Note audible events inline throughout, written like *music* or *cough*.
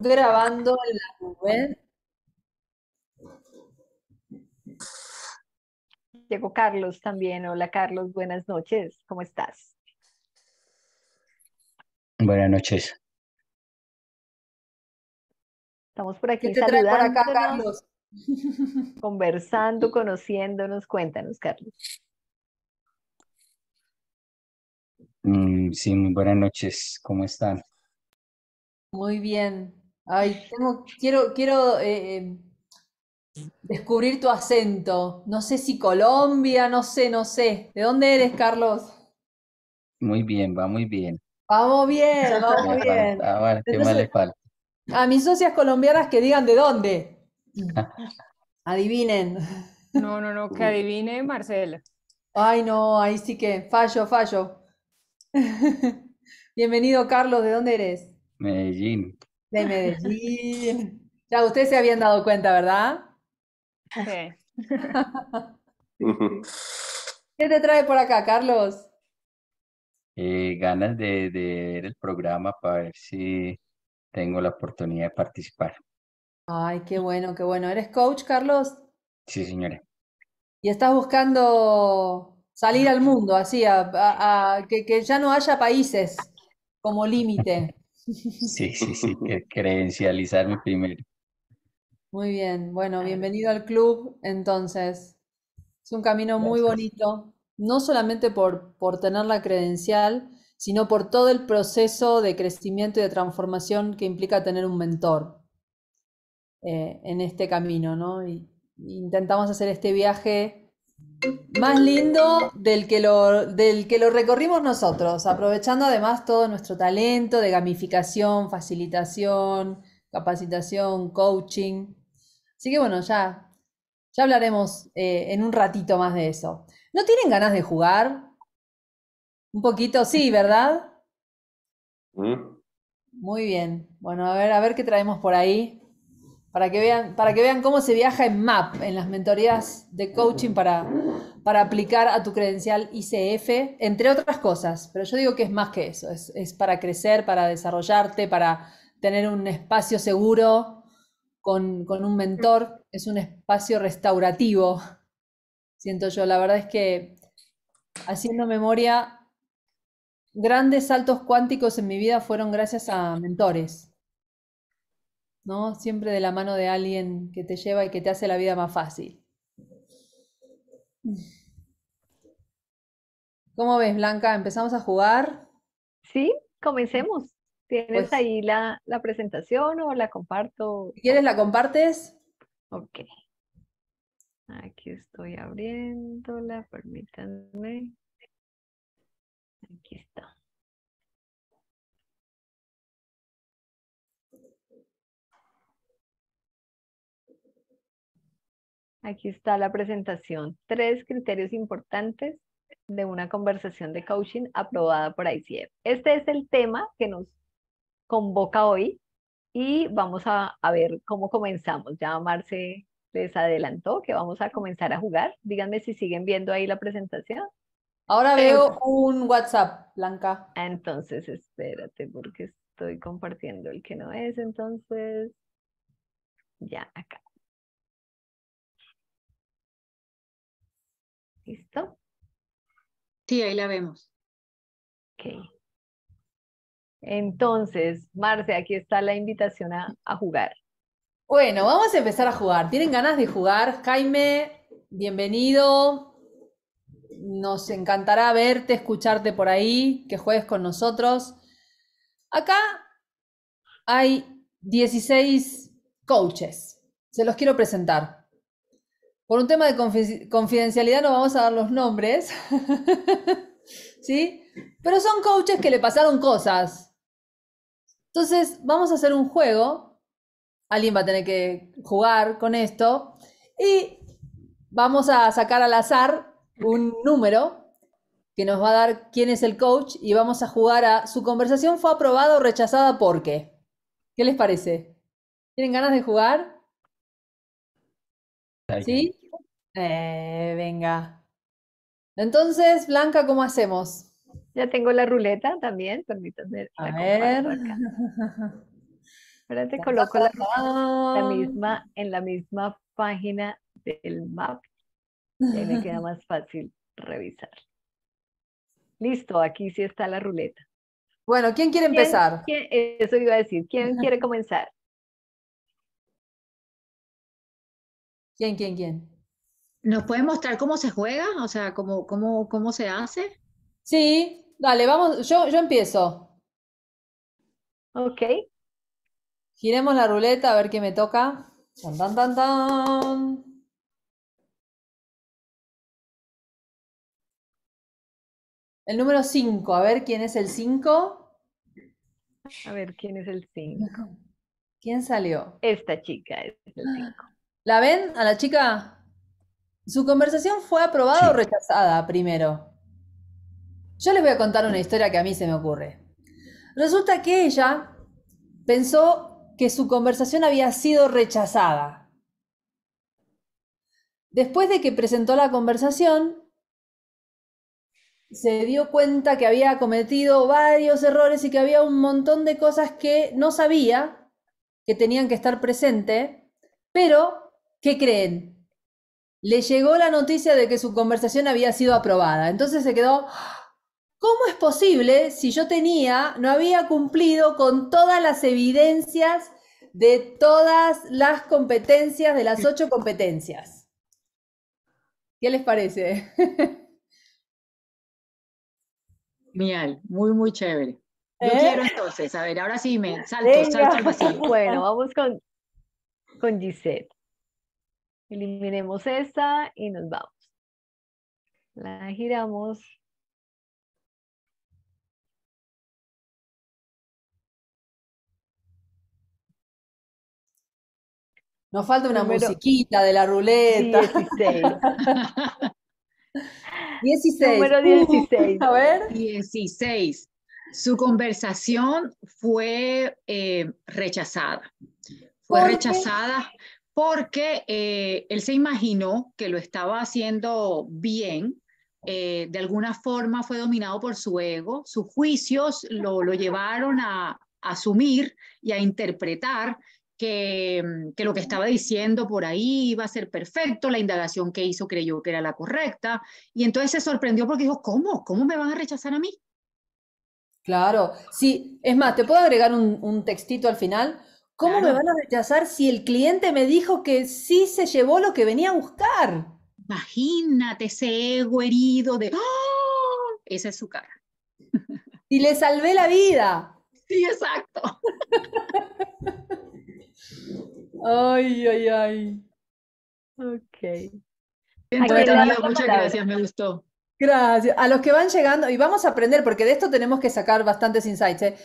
grabando en la nube. Llegó Carlos también. Hola Carlos, buenas noches. ¿Cómo estás? Buenas noches. Estamos por aquí ¿Qué acá, Carlos? conversando, conociéndonos. Cuéntanos, Carlos. Mm, sí, buenas noches. ¿Cómo están? Muy bien, Ay, quiero, quiero eh, eh, descubrir tu acento. No sé si Colombia, no sé, no sé. ¿De dónde eres, Carlos? Muy bien, va muy bien. Vamos bien, vamos bien. Ah, ¿qué A mis socias colombianas que digan de dónde. *laughs* Adivinen. No, no, no, que adivine Marcela. Ay, no, ahí sí que fallo, fallo. *laughs* Bienvenido, Carlos, ¿de dónde eres? Medellín de Medellín. Ya ustedes se habían dado cuenta, ¿verdad? Sí. *laughs* ¿Qué te trae por acá, Carlos? Eh, ganas de, de, ver el programa para ver si tengo la oportunidad de participar. Ay, qué bueno, qué bueno. ¿Eres coach, Carlos? Sí, señora. ¿Y estás buscando salir al mundo, así, que, que ya no haya países como límite? Sí, sí, sí, *laughs* credencializarme primero. Muy bien, bueno, bienvenido al club entonces. Es un camino muy bonito, no solamente por, por tener la credencial, sino por todo el proceso de crecimiento y de transformación que implica tener un mentor eh, en este camino, ¿no? intentamos hacer este viaje más lindo del que, lo, del que lo recorrimos nosotros, aprovechando además todo nuestro talento de gamificación, facilitación, capacitación, coaching. Así que bueno, ya, ya hablaremos eh, en un ratito más de eso. ¿No tienen ganas de jugar? Un poquito, sí, ¿verdad? ¿Mm? Muy bien. Bueno, a ver, a ver qué traemos por ahí. Para que vean, para que vean cómo se viaja en MAP, en las mentorías de coaching para, para aplicar a tu credencial ICF, entre otras cosas. Pero yo digo que es más que eso, es, para crecer, para desarrollarte, para tener un espacio seguro con, con un mentor. Es un espacio restaurativo, siento yo. La verdad es que haciendo memoria, grandes saltos cuánticos en mi vida fueron gracias a mentores ¿no? Siempre de la mano de alguien que te lleva y que te hace la vida más fácil. *sighs* ¿Cómo ves, Blanca? ¿Empezamos a jugar? Sí, comencemos. ¿Tienes pues ahí la, presentación o la comparto? quieres, la compartes. Ok. Aquí estoy abriéndola, permítanme. Aquí está. Aquí está la presentación. Tres criterios importantes de una conversación de coaching aprobada por ICF. Este es el tema que nos convoca hoy y vamos a, a, ver cómo comenzamos. Ya Marce les adelantó que vamos a comenzar a jugar. Díganme si siguen viendo ahí la presentación. Ahora veo un WhatsApp, Blanca. Ah, entonces, espérate, porque estoy compartiendo el que no es. Entonces, ya acá. ¿Listo? Sí, ahí la vemos. Ok. Entonces, Marce, aquí está la invitación a, a jugar. Bueno, vamos a empezar a jugar. ¿Tienen ganas de jugar? Jaime, bienvenido. Nos encantará verte, escucharte por ahí, que juegues con nosotros. Acá hay 16 coaches. Se los quiero presentar. Por un tema de confidencialidad no vamos a dar los nombres, *laughs* ¿sí? Pero son coaches que le pasaron cosas. Entonces, vamos a hacer un juego. Alguien va a tener que jugar con esto. Y vamos a sacar al azar un número que nos va a dar quién es el coach y vamos a jugar a su conversación fue aprobada o rechazada por qué. ¿Qué les parece? ¿Tienen ganas de jugar? ¿Sí? Eh, venga. Entonces, Blanca, ¿cómo hacemos? Ya tengo la ruleta también, permítanme. A ver. Ahora *laughs* te coloco la, misma, en la misma página del map. me queda *laughs* más fácil revisar. Listo, aquí sí está la ruleta. Bueno, ¿quién quiere empezar? eso iba a decir. ¿Quién quiere *laughs* comenzar? ¿Quién, quién, quién? ¿Nos pueden mostrar cómo se juega? O sea, cómo, cómo, cómo se hace. Sí, dale, vamos, yo, yo empiezo. Ok. Giremos la ruleta a ver qué me toca. Tan, tan, tan, tan. El número 5, a ver quién es el 5. A ver quién es el 5. ¿Quién salió? Esta chica es el 5. ¿La ven a la chica? ¿Su conversación fue aprobada o rechazada primero? Yo les voy a contar una historia que a mí se me ocurre. Resulta que ella pensó que su conversación había sido rechazada. Después de que presentó la conversación, se dio cuenta que había cometido varios errores y que había un montón de cosas que no sabía que tenían que estar presentes, pero ¿qué creen? le llegó la noticia de que su conversación había sido aprobada. Entonces se quedó, ¿cómo es posible si yo tenía, no había cumplido con todas las evidencias de todas las competencias, de las ocho competencias? ¿Qué les parece? *laughs* Genial, muy, muy chévere. Yo ¿Eh? quiero entonces, a ver, ahora sí me salto, salto *laughs* Bueno, vamos con, con Gisette. Eliminemos esta y nos vamos. La giramos. Nos falta una musiquita de la ruleta. 16. 16. *laughs* Uh, a ver. 16. Su conversación fue eh, rechazada. Fue rechazada porque eh, él se imaginó que lo estaba haciendo bien, eh, de alguna forma fue dominado por su ego, sus juicios lo, llevaron a, asumir y a interpretar mm, que, lo que estaba diciendo por ahí iba a ser perfecto, la indagación que hizo creyó que era la correcta, y entonces se sorprendió porque dijo, ¿cómo? ¿Cómo me van a rechazar a mí? Claro, sí, es más, te puedo agregar un, un textito al final ¿Cómo me van a rechazar si el cliente me dijo que sí se llevó lo que venía a buscar? Imagínate ese ego herido de ¡ah! Esa es su cara. Y le salvé la vida. Sí, exacto. ay, ay, ay. Ok. muchas gracias, me gustó. Gracias. A los que van llegando, y vamos a aprender, porque de esto tenemos que sacar bastantes insights. ¿eh?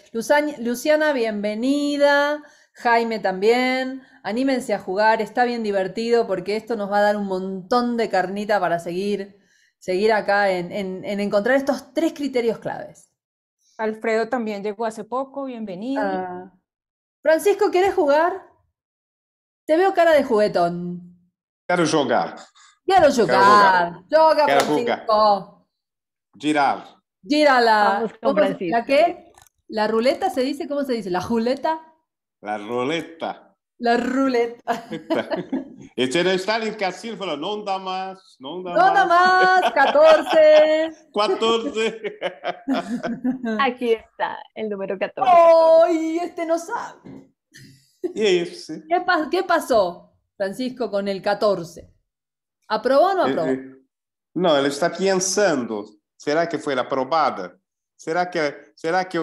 Luciana, bienvenida. Jaime también. Anímense a jugar, está bien divertido porque esto nos va a dar un montón de carnita para seguir, seguir acá en, encontrar estos tres criterios claves. Alfredo también llegó hace poco, bienvenido. Ah. Francisco, ¿quieres jugar? Te veo cara de juguetón. Quiero jugar. Quiero jugar. Joga, Francisco. Girar. Girala. ¿La qué? ¿La ruleta se dice? ¿Cómo se dice? ¿La juleta? La ruleta. La ruleta. *laughs* Este señor Stalin no da más, no da más. No da más, 14. 14. *laughs* *laughs* Aquí está el número 14. ¡Ay, este no sabe! ¿Qué, ¿Qué, pasó, Francisco, con el 14? ¿Aprobó o no eh, aprobó? Eh, no, él está pensando, ¿será que fue aprobada? ¿Será que, será que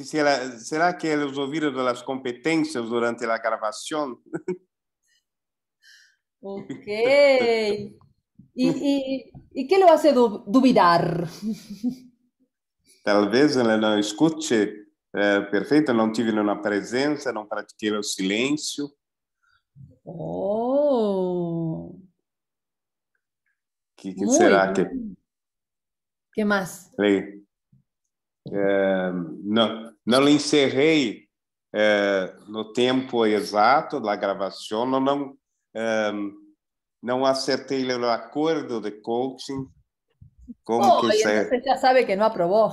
que se ela, será que eles ouviram das competências durante a gravação? *laughs* Ok. E, *laughs* e, e que lhe faz duvidar? Talvez ela não escute é, perfeito, não tive nenhuma presença, não pratiquei o silêncio. Oh. Que, que será que? Que mais? É, não, não encerrei eh, no tempo exato da gravação, não, não, eh, não acertei o acordo de coaching. Como oh, que Você já sabe que não aprovou.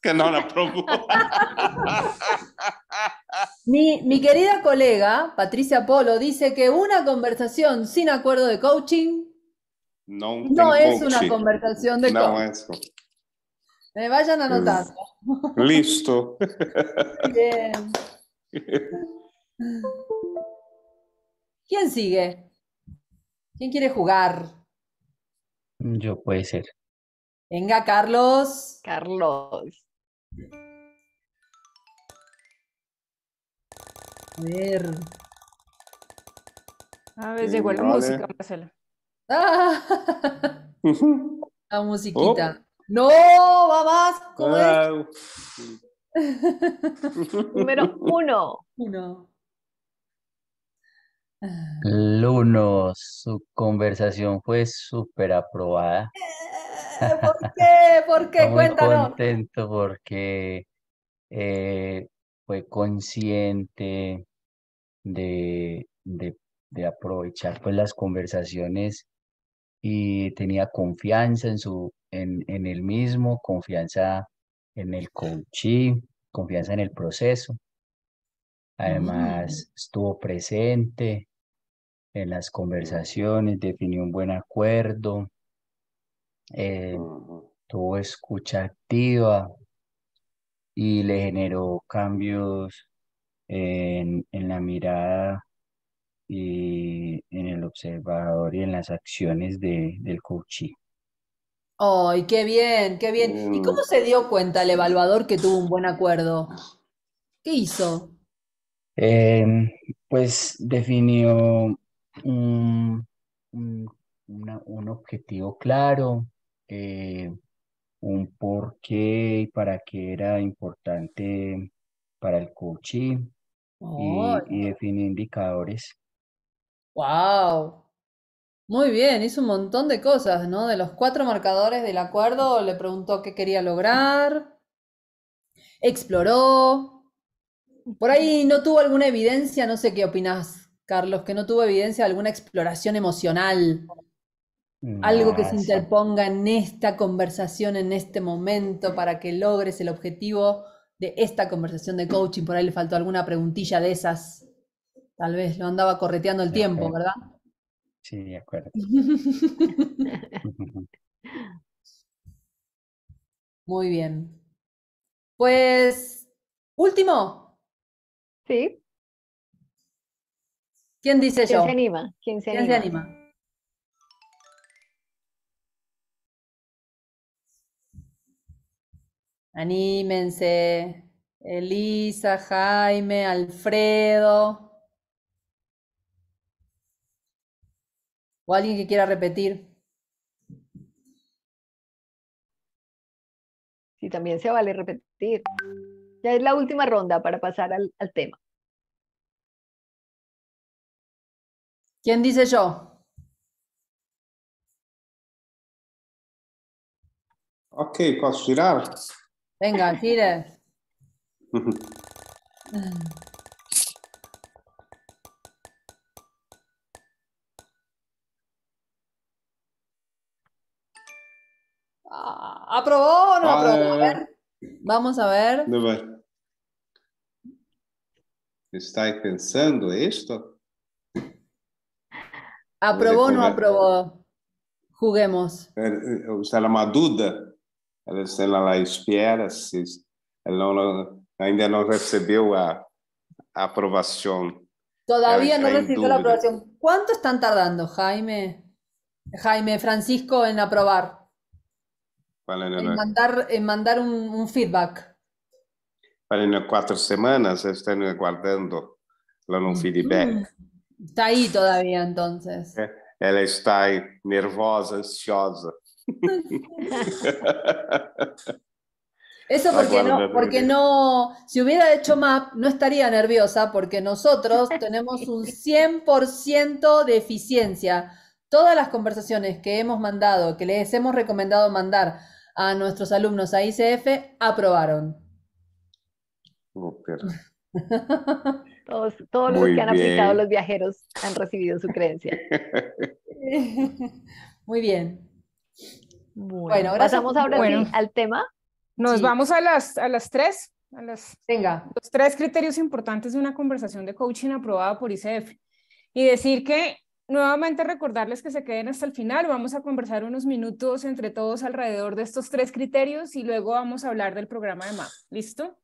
Que não aprovou. *laughs* mi, mi querida colega Patricia Polo dice que una conversación sin acuerdo de coaching no, no es coaching. una conversación de no coaching. Es... Me vayan anotando. Listo. Bien. ¿Quién sigue? ¿Quién quiere jugar? Yo puede ser. Venga, Carlos. Carlos. A ver. A ver, llegó la música, Marcela. Ah. La musiquita. Oh. No, va ¿Cómo es? *laughs* Número uno. Uno. Luno, su conversación fue súper aprobada. Eh, ¿Por qué? ¿Por qué? Muy contento porque eh, fue consciente de, de, de, aprovechar pues, las conversaciones y tenía confianza en su, en, en el mismo, confianza en el coaching, confianza en el proceso. Mm. Además, estuvo presente en las conversaciones, definió un buen acuerdo, eh, tuvo escucha activa y le generó cambios en, la mirada y en el observador y en las acciones de, del coaching. ¡Ay, qué bien, qué bien! ¿Y mm. cómo se dio cuenta el evaluador que tuvo un buen acuerdo? ¿Qué hizo? Eh, pues definió un, objetivo claro, eh, un por qué y para qué era importante para el coaching y, y definió indicadores. ¡Wow! Muy bien, hizo un montón de cosas, ¿no? De los cuatro marcadores del acuerdo, le preguntó qué quería lograr, exploró. Por ahí no tuvo alguna evidencia, no sé qué opinás, Carlos, que no tuvo evidencia de alguna exploración emocional. algo que se interponga en esta conversación, en este momento, para que logres el objetivo de esta conversación de coaching. Por ahí le faltó alguna preguntilla de esas. Tal vez lo andaba correteando el tiempo, ¿verdad? Sí, de acuerdo. *laughs* Muy bien. Pues, último. Sí. ¿Quién dice ¿Quién yo? Se anima? ¿Quién anima? se anima? Anímense. Elisa, Jaime, Alfredo. ¿O alguien que quiera repetir? Sí, también se vale repetir. Ya es la última ronda para pasar al, tema. ¿Quién dice yo? Ok, ¿puedo girar? Venga, gire. *laughs* Ah, ¿Aprobó o no aprobó? Ah, a ver. Vamos a ver. ¿Estáis pensando esto? ¿Aprobó o no aprobó? Juguemos. Eh, sea, la maduda. Ela, ela lá espera, se, ela ainda não recebeu a, aprobación. Todavía no recibió la aprobación. ¿Cuánto están tardando, Jaime? Jaime, Francisco, en aprobar mandar, mandar un, feedback. para en cuatro semanas están guardando un mm. feedback. Está ahí todavía entonces. Eh, ella está ahí, nervosa, ansiosa. *laughs* Eso porque no, porque no, si hubiera hecho MAP, no estaría nerviosa porque nosotros *laughs* tenemos un 100% de eficiencia. Todas las conversaciones que hemos mandado, que les hemos recomendado mandar a nuestros alumnos a ICF, aprobaron. *laughs* todos, los que han aplicado los viajeros han recibido su creencia. *laughs* Muy bien. Bueno, ahora pasamos ahora al tema. Nos vamos a las, a las tres. A las, Venga. Los tres criterios importantes de una conversación de coaching aprobada por ICF. Y decir que nuevamente recordarles que se queden hasta el final. Vamos a conversar unos minutos entre todos alrededor de estos tres criterios y luego vamos a hablar del programa de MAP. ¿Listo?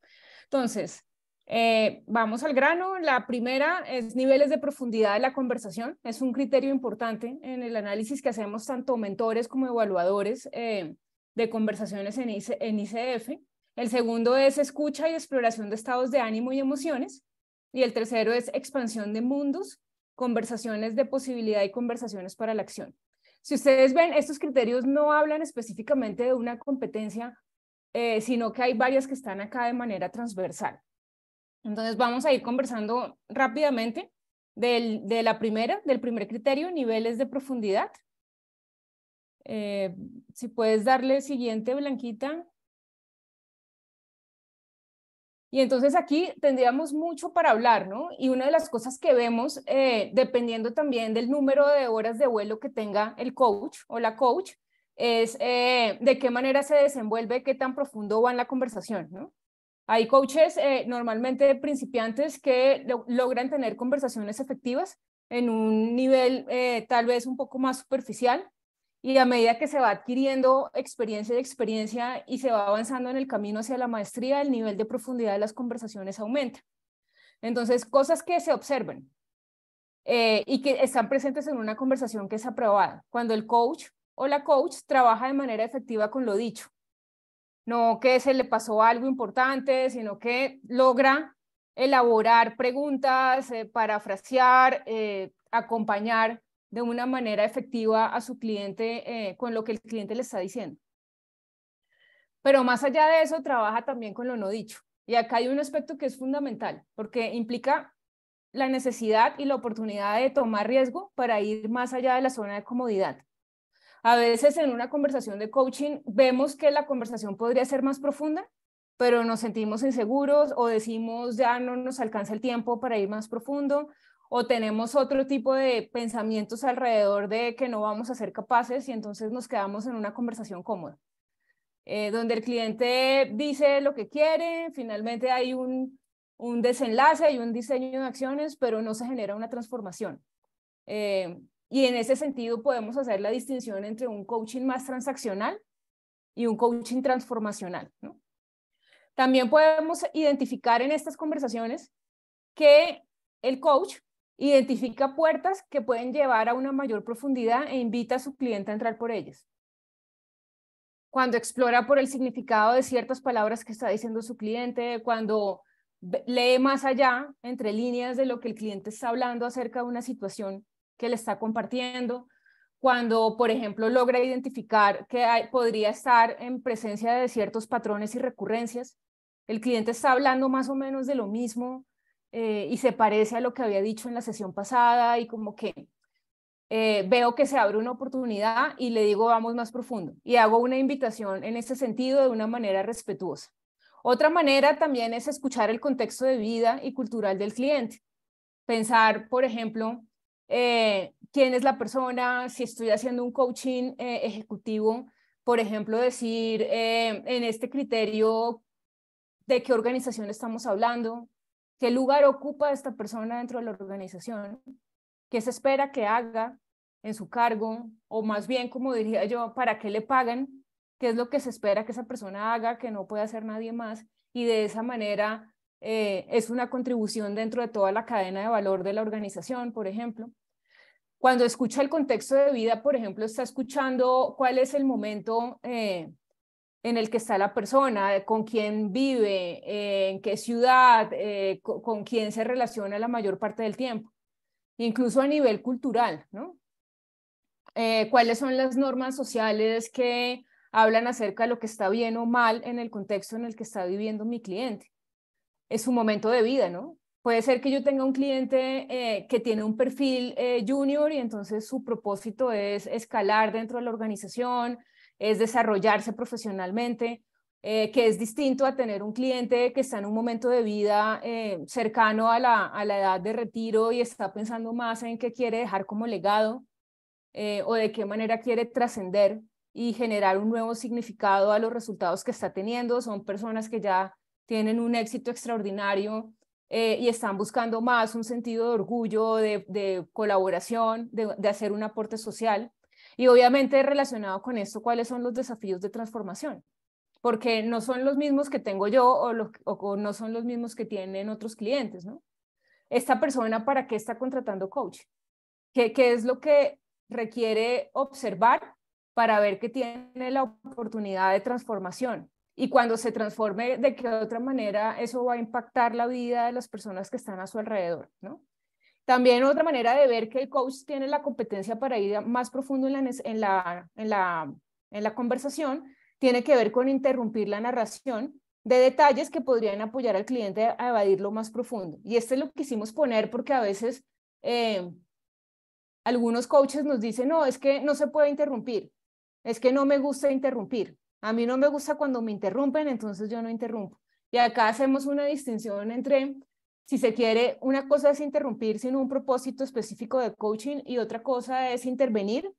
Entonces, eh, vamos al grano. La primera es niveles de profundidad de la conversación. Es un criterio importante en el análisis que hacemos tanto mentores como evaluadores eh, de conversaciones en, en ICF. El segundo es escucha y exploración de estados de ánimo y emociones. Y el tercero es expansión de mundos conversaciones de posibilidad y conversaciones para la acción. Si ustedes ven, estos criterios no hablan específicamente de una competencia, eh, sino que hay varias que están acá de manera transversal. Entonces vamos a ir conversando rápidamente del, de la primera, del primer criterio, niveles de profundidad. Eh, si puedes darle siguiente, Blanquita. Y entonces aquí tendríamos mucho para hablar, ¿no? Y una de las cosas que vemos, eh, dependiendo también del número de horas de vuelo que tenga el coach o la coach, es eh, de qué manera se desenvuelve, qué tan profundo va en la conversación, ¿no? Hay coaches eh, normalmente principiantes que logran tener conversaciones efectivas en un nivel tal vez un poco más superficial, y a medida que se va adquiriendo experiencia y experiencia y se va avanzando en el camino hacia la maestría, el nivel de profundidad de las conversaciones aumenta. Entonces, cosas que se observen eh, y que están presentes en una conversación que es aprobada. Cuando el coach o la coach trabaja de manera efectiva con lo dicho. No que se le pasó algo importante, sino que logra elaborar preguntas, eh, parafrasear, eh, acompañar de una manera efectiva a su cliente eh, con lo que el cliente le está diciendo. Pero más allá de eso, trabaja también con lo no dicho. Y acá hay un aspecto que es fundamental, porque implica la necesidad y la oportunidad de tomar riesgo para ir más allá de la zona de comodidad. A veces en una conversación de coaching vemos que la conversación podría ser más profunda, pero nos sentimos inseguros o decimos ya no nos alcanza el tiempo para ir más profundo o tenemos otro tipo de pensamientos alrededor de que no vamos a ser capaces y entonces nos quedamos en una conversación cómoda, eh, donde el cliente dice lo que quiere, finalmente hay un, un, desenlace y un diseño de acciones, pero no se genera una transformación. Eh, y en ese sentido podemos hacer la distinción entre un coaching más transaccional y un coaching transformacional. También podemos identificar en estas conversaciones que el coach Identifica puertas que pueden llevar a una mayor profundidad e invita a su cliente a entrar por ellas. Cuando explora por el significado de ciertas palabras que está diciendo su cliente, cuando lee más allá, entre líneas de lo que el cliente está hablando acerca de una situación que le está compartiendo, cuando, por ejemplo, logra identificar que podría estar en presencia de ciertos patrones y recurrencias, el cliente está hablando más o menos de lo mismo, eh, y se parece a lo que había dicho en la sesión pasada y como que eh, veo que se abre una oportunidad y le digo vamos más profundo y hago una invitación en ese sentido de una manera respetuosa. Otra manera también es escuchar el contexto de vida y cultural del cliente. Pensar, por ejemplo, eh, quién es la persona, si estoy haciendo un coaching ejecutivo, por ejemplo, decir en este criterio de qué organización estamos hablando, qué lugar ocupa esta persona dentro de la organización, qué se espera que haga en su cargo, o más bien, como diría yo, para qué le pagan, qué es lo que se espera que esa persona haga, que no puede hacer nadie más, y de esa manera eh, es una contribución dentro de toda la cadena de valor de la organización, por ejemplo. Cuando escucha el contexto de vida, por ejemplo, está escuchando cuál es el momento eh, en el que está la persona, eh, con quién vive, eh, en qué ciudad, eh, con, quién se relaciona la mayor parte del tiempo, incluso a nivel cultural, ¿no? ¿Cuáles son las normas sociales que hablan acerca de lo que está bien o mal en el contexto en el que está viviendo mi cliente? Es su momento de vida, ¿no? Puede ser que yo tenga un cliente que tiene un perfil junior y entonces su propósito es escalar dentro de la organización, es desarrollarse profesionalmente, eh, que es distinto a tener un cliente que está en un momento de vida eh, cercano a la, edad de retiro y está pensando más en qué quiere dejar como legado eh, o de qué manera quiere trascender y generar un nuevo significado a los resultados que está teniendo. Son personas que ya tienen un éxito extraordinario y están buscando más un sentido de orgullo, de, colaboración, de, de, hacer un aporte social. Y obviamente relacionado con esto, ¿cuáles son los desafíos de transformación? Porque no son los mismos que tengo yo o, no son los mismos que tienen otros clientes, ¿no? Esta persona, ¿para qué está contratando coach? ¿Qué, qué es lo que requiere observar para ver que tiene la oportunidad de transformación? Y cuando se transforme, ¿de qué otra manera eso va a impactar la vida de las personas que están a su alrededor, ¿no? También otra manera de ver que el coach tiene la competencia para ir más profundo en la, en la, en la, conversación tiene que ver con interrumpir la narración de detalles que podrían apoyar al cliente a evadirlo más profundo. Y este es lo que quisimos poner porque a veces eh, algunos coaches nos dicen, no, es que no se puede interrumpir, es que no me gusta interrumpir, a mí no me gusta cuando me interrumpen, entonces yo no interrumpo. Y acá hacemos una distinción entre si se quiere, una cosa es interrumpir sin un propósito específico de coaching y otra cosa es intervenir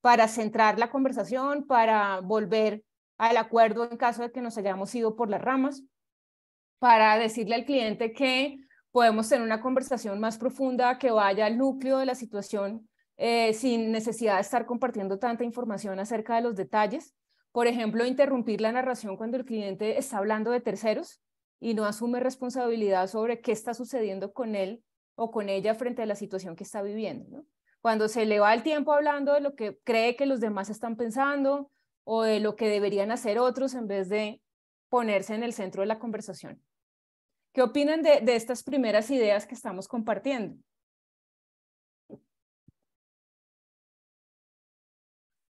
para centrar la conversación, para volver al acuerdo en caso de que nos hayamos ido por las ramas, para decirle al cliente que podemos tener una conversación más profunda que vaya al núcleo de la situación eh, sin necesidad de estar compartiendo tanta información acerca de los detalles. Por ejemplo, interrumpir la narración cuando el cliente está hablando de terceros y no asume responsabilidad sobre qué está sucediendo con él o con ella frente a la situación que está viviendo. ¿no? Cuando se le va el tiempo hablando de lo que cree que los demás están pensando o de lo que deberían hacer otros en vez de ponerse en el centro de la conversación. ¿Qué opinan de, de estas primeras ideas que estamos compartiendo?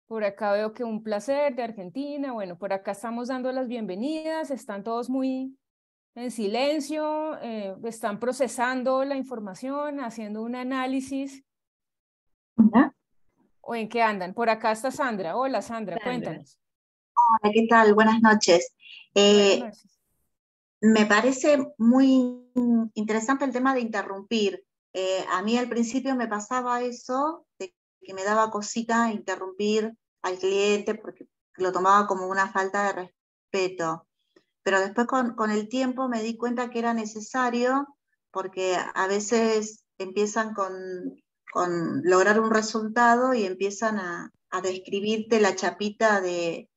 Por acá veo que un placer de Argentina. Bueno, por acá estamos dando las bienvenidas. Están todos muy en silencio, eh, están procesando la información, haciendo un análisis. ¿O en qué andan? Por acá está Sandra. Hola Sandra, cuéntanos. Hola, ¿qué tal? Buenas eh, noches. Me parece muy interesante el tema de interrumpir. Eh, a mí al principio me pasaba eso, de que me daba cosita interrumpir al cliente porque lo tomaba como una falta de respeto pero después con, el tiempo me di cuenta que era necesario porque a veces empiezan con, lograr un resultado y empiezan a, describirte la chapita de,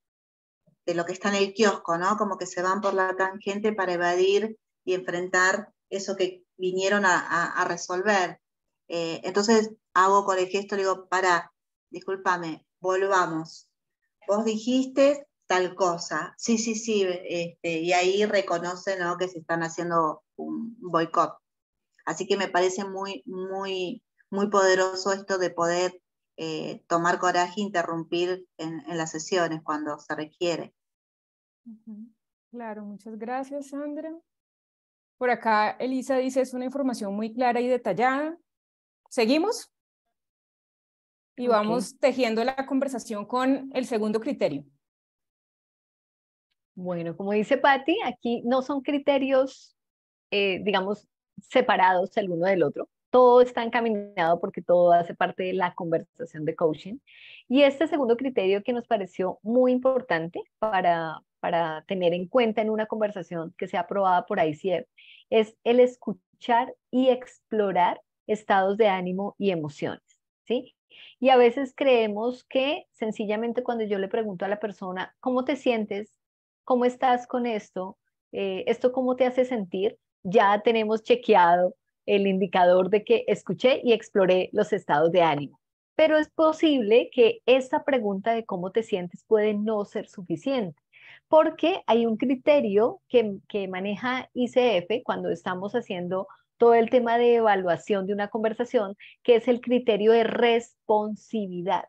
lo que está en el kiosco, ¿no? Como que se van por la tangente para evadir y enfrentar eso que vinieron a, resolver. Eh, entonces hago con el gesto, digo, para, discúlpame, volvamos. Vos dijiste tal cosa. Sí, sí, sí, este, y ahí reconoce que se están haciendo un boicot. Así que me parece muy, muy, muy poderoso esto de poder eh, tomar coraje e interrumpir en, las sesiones cuando se requiere. Claro, muchas gracias, Sandra. Por acá, Elisa dice, es una información muy clara y detallada. ¿Seguimos? Y vamos tejiendo la conversación con el segundo criterio. Bueno, como dice Patti, aquí no son criterios, eh, digamos, separados el uno del otro. Todo está encaminado porque todo hace parte de la conversación de coaching. Y este segundo criterio que nos pareció muy importante para, para tener en cuenta en una conversación que sea aprobada por ICF e, es el escuchar y explorar estados de ánimo y emociones. ¿sí? Y a veces creemos que sencillamente cuando yo le pregunto a la persona, ¿cómo te sientes? ¿Cómo estás con esto? Eh, ¿Esto cómo te hace sentir? Ya tenemos chequeado el indicador de que escuché y exploré los estados de ánimo. Pero es posible que esta pregunta de cómo te sientes puede no ser suficiente, porque hay un criterio que, que maneja ICF cuando estamos haciendo todo el tema de evaluación de una conversación, que es el criterio de responsividad.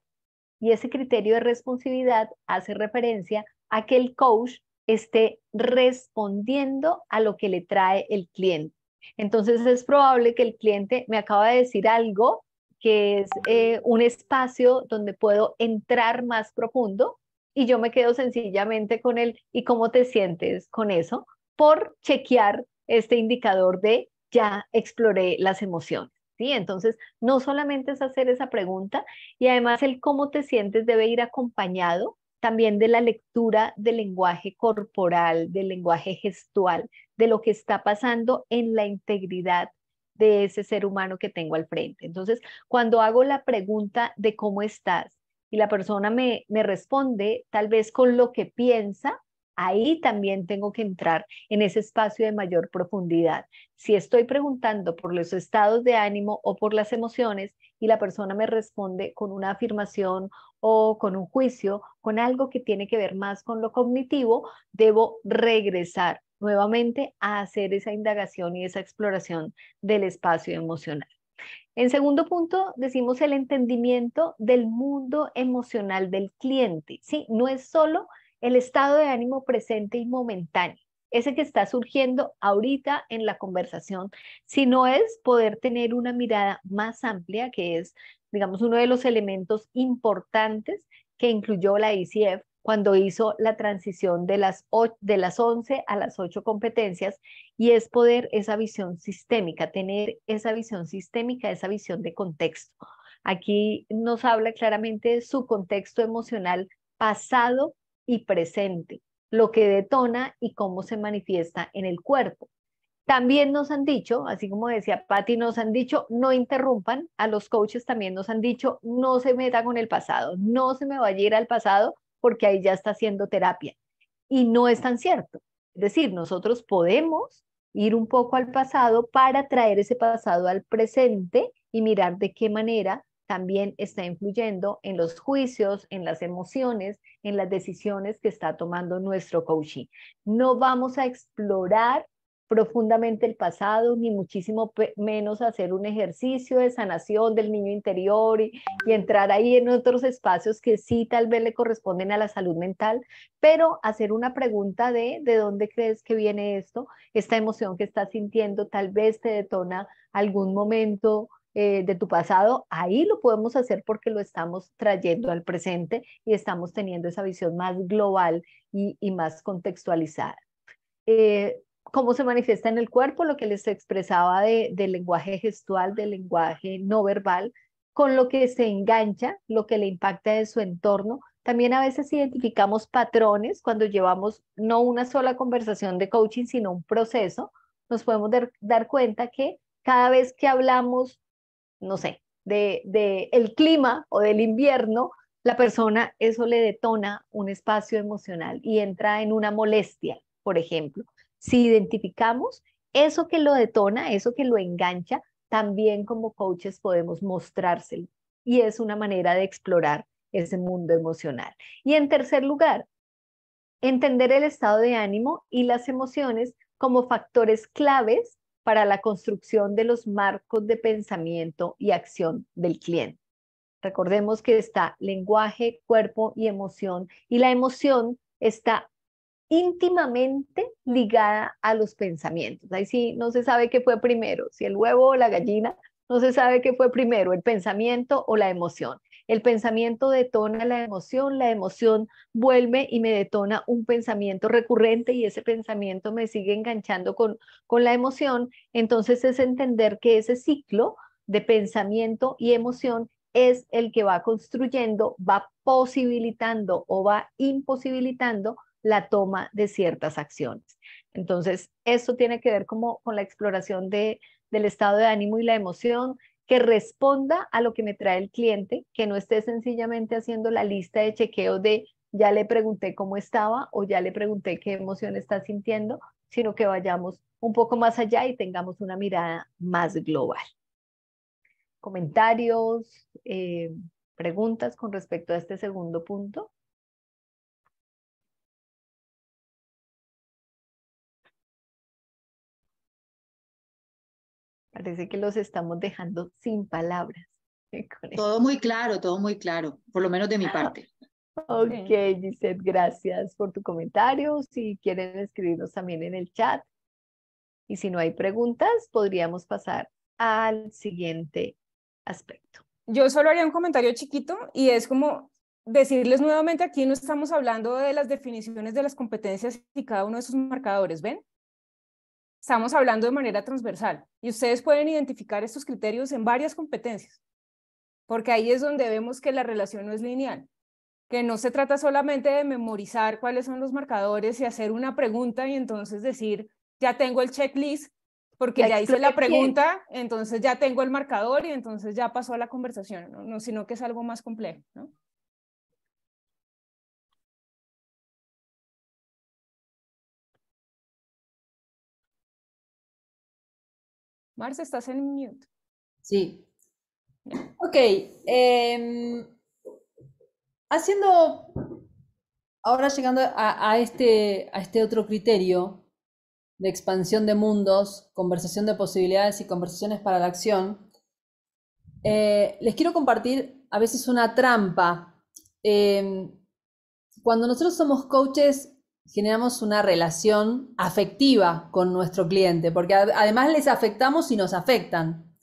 Y ese criterio de responsividad hace referencia a que el coach esté respondiendo a lo que le trae el cliente. Entonces es probable que el cliente me acaba de decir algo que es eh, un espacio donde puedo entrar más profundo y yo me quedo sencillamente con él y cómo te sientes con eso por chequear este indicador de ya exploré las emociones. ¿sí? Entonces, no solamente es hacer esa pregunta y además el cómo te sientes debe ir acompañado también de la lectura del lenguaje corporal, del lenguaje gestual, de lo que está pasando en la integridad de ese ser humano que tengo al frente. Entonces, cuando hago la pregunta de cómo estás y la persona me, me responde tal vez con lo que piensa, ahí también tengo que entrar en ese espacio de mayor profundidad. Si estoy preguntando por los estados de ánimo o por las emociones y la persona me responde con una afirmación o con un juicio, con algo que tiene que ver más con lo cognitivo, debo regresar nuevamente a hacer esa indagación y esa exploración del espacio emocional. En segundo punto, decimos el entendimiento del mundo emocional del cliente. ¿sí? No es solo el estado de ánimo presente y momentáneo, ese que está surgiendo ahorita en la conversación, sino es poder tener una mirada más amplia que es digamos, uno de los elementos importantes que incluyó la ICF cuando hizo la transición de las, de las 11 a las 8 competencias y es poder esa visión sistémica, tener esa visión sistémica, esa visión de contexto. Aquí nos habla claramente de su contexto emocional pasado y presente, lo que detona y cómo se manifiesta en el cuerpo. También nos han dicho, así como decía Patti, nos han dicho no interrumpan, a los coaches también nos han dicho no se meta con el pasado, no se me vaya a ir al pasado porque ahí ya está haciendo terapia. Y no es tan cierto. Es decir, nosotros podemos ir un poco al pasado para traer ese pasado al presente y mirar de qué manera también está influyendo en los juicios, en las emociones, en las decisiones que está tomando nuestro coaching. No vamos a explorar profundamente el pasado, ni muchísimo menos hacer un ejercicio de sanación del niño interior y, entrar ahí en otros espacios que sí tal vez le corresponden a la salud mental, pero hacer una pregunta de de dónde crees que viene esto, esta emoción que estás sintiendo tal vez te detona algún momento eh, de tu pasado, ahí lo podemos hacer porque lo estamos trayendo al presente y estamos teniendo esa visión más global y, más contextualizada. Eh, cómo se manifiesta en el cuerpo, lo que les expresaba de, del lenguaje gestual, del lenguaje no verbal, con lo que se engancha, lo que le impacta de su entorno. También a veces identificamos patrones cuando llevamos no una sola conversación de coaching, sino un proceso. Nos podemos dar, cuenta que cada vez que hablamos, no sé, de, de el clima o del invierno, la persona eso le detona un espacio emocional y entra en una molestia, por ejemplo si identificamos eso que lo detona, eso que lo engancha, también como coaches podemos mostrárselo. Y es una manera de explorar ese mundo emocional. Y en tercer lugar, entender el estado de ánimo y las emociones como factores claves para la construcción de los marcos de pensamiento y acción del cliente. Recordemos que está lenguaje, cuerpo y emoción, y la emoción está íntimamente ligada a los pensamientos. Ahí sí no se sabe qué fue primero, si el huevo o la gallina, no se sabe qué fue primero, el pensamiento o la emoción. El pensamiento detona la emoción, la emoción vuelve y me detona un pensamiento recurrente y ese pensamiento me sigue enganchando con, con la emoción. Entonces es entender que ese ciclo de pensamiento y emoción es el que va construyendo, va posibilitando o va imposibilitando la toma de ciertas acciones. Entonces, esto tiene que ver como con la exploración de, del estado de ánimo y la emoción que responda a lo que me trae el cliente, que no esté sencillamente haciendo la lista de chequeo de ya le pregunté cómo estaba o ya le pregunté qué emoción está sintiendo, sino que vayamos un poco más allá y tengamos una mirada más global. Comentarios, eh, preguntas con respecto a este segundo punto. Parece que los estamos dejando sin palabras. *laughs* Eh, todo muy claro, todo muy claro, por lo menos de mi ah, parte. Ok, Gisette, gracias por tu comentario. Si quieren escribirnos también en el chat. Y si no hay preguntas, podríamos pasar al siguiente aspecto. Yo solo haría un comentario chiquito y es como decirles nuevamente, aquí no estamos hablando de las definiciones de las competencias y cada uno de sus marcadores, ¿ven? estamos hablando de manera transversal y ustedes pueden identificar estos criterios en varias competencias, porque ahí es donde vemos que la relación no es lineal, que no se trata solamente de memorizar cuáles son los marcadores y hacer una pregunta y entonces decir, ya tengo el checklist, porque ya hice la pregunta, entonces ya tengo el marcador y entonces ya pasó a la conversación, sino que es algo más complejo. ¿no? Marce, estás en mute. Sí. Ok. Em, haciendo, ahora llegando a, este, a este otro criterio de expansión de mundos, conversación de posibilidades y conversaciones para la acción, eh, les quiero compartir a veces una trampa. Em, cuando nosotros somos coaches, generamos una relación afectiva con nuestro cliente, porque además les afectamos y nos afectan.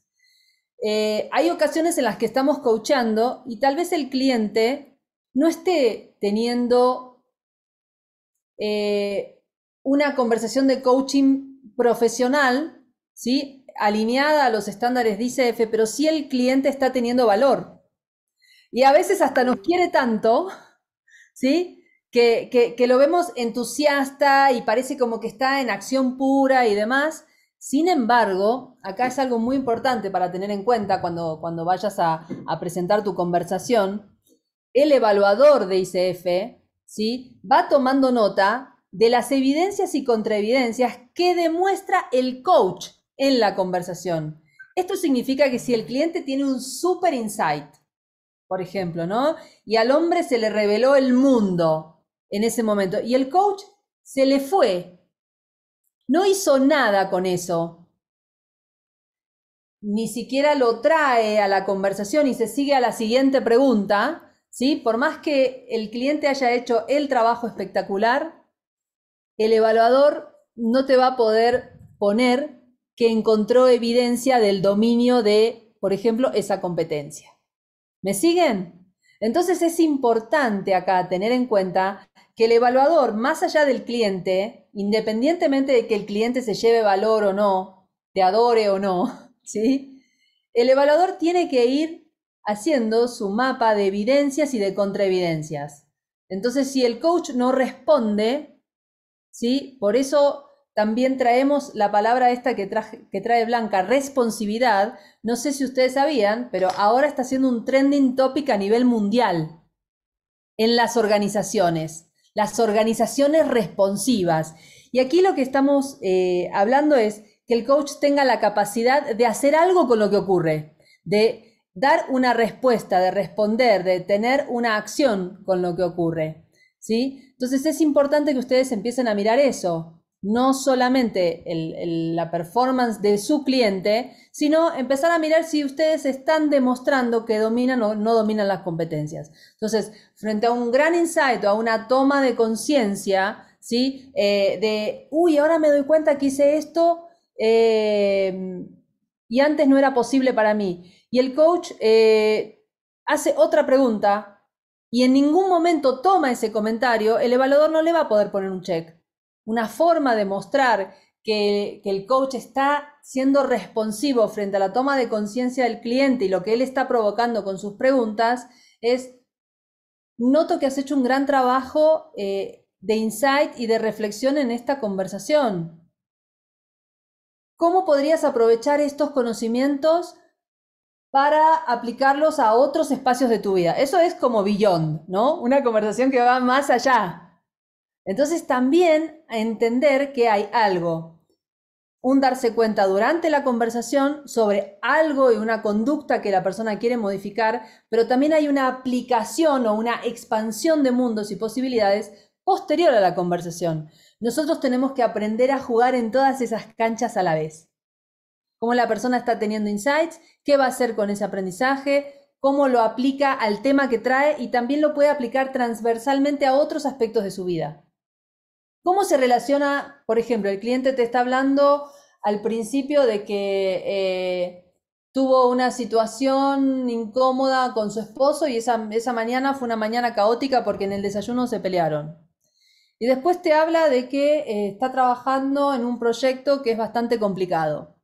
Eh, hay ocasiones en las que estamos coachando y tal vez el cliente no esté teniendo eh, una conversación de coaching profesional, ¿sí? alineada a los estándares de ICF, pero sí el cliente está teniendo valor. Y a veces hasta nos quiere tanto, ¿sí? que, lo vemos entusiasta y parece como que está en acción pura y demás. Sin embargo, acá es algo muy importante para tener en cuenta cuando, cuando vayas a, presentar tu conversación. El evaluador de ICF ¿sí? va tomando nota de las evidencias y contraevidencias que demuestra el coach en la conversación. Esto significa que si el cliente tiene un super insight, por ejemplo, ¿no? Y al hombre se le reveló el mundo, en ese momento. Y el coach se le fue. No hizo nada con eso. Ni siquiera lo trae a la conversación y se sigue a la siguiente pregunta. ¿sí? Por más que el cliente haya hecho el trabajo espectacular, el evaluador no te va a poder poner que encontró evidencia del dominio de, por ejemplo, esa competencia. ¿Me siguen? Entonces es importante acá tener en cuenta que el evaluador, más allá del cliente, independientemente de que el cliente se lleve valor o no, te adore o no, *laughs* ¿sí? El evaluador tiene que ir haciendo su mapa de evidencias y de contraevidencias. Entonces, si el coach no responde, ¿sí? Por eso también traemos la palabra esta que, que, trae Blanca, responsividad. No sé si ustedes sabían, pero ahora está siendo un trending topic a nivel mundial en las organizaciones las organizaciones responsivas. Y aquí lo que estamos eh, hablando es que el coach tenga la capacidad de hacer algo con lo que ocurre, de dar una respuesta, de responder, de tener una acción con lo que ocurre. ¿sí? Entonces es importante que ustedes empiecen a mirar eso no solamente la performance de su cliente, sino empezar a mirar si ustedes están demostrando que dominan o no dominan las competencias. Entonces, frente a un gran insight a una toma de conciencia, ¿sí? Eh, de, uy, ahora me doy cuenta que hice esto eh, y antes no era posible para mí. Y el coach eh, hace otra pregunta y en ningún momento toma ese comentario, el evaluador no le va a poder poner un check una forma de mostrar que, el coach está siendo responsivo frente a la toma de conciencia del cliente y lo que él está provocando con sus preguntas es, noto que has hecho un gran trabajo eh, de insight y de reflexión en esta conversación. ¿Cómo podrías aprovechar estos conocimientos para aplicarlos a otros espacios de tu vida? Eso es como beyond, ¿no? Una conversación que va más allá. Entonces también entender que hay algo, un darse cuenta durante la conversación sobre algo y una conducta que la persona quiere modificar, pero también hay una aplicación o una expansión de mundos y posibilidades posterior a la conversación. Nosotros tenemos que aprender a jugar en todas esas canchas a la vez. Cómo la persona está teniendo insights, qué va a hacer con ese aprendizaje, cómo lo aplica al tema que trae y también lo puede aplicar transversalmente a otros aspectos de su vida. ¿Cómo se relaciona, por ejemplo, el cliente te está hablando al principio de que eh, tuvo una situación incómoda con su esposo y esa, esa mañana fue una mañana caótica porque en el desayuno se pelearon? Y después te habla de que eh, está trabajando en un proyecto que es bastante complicado.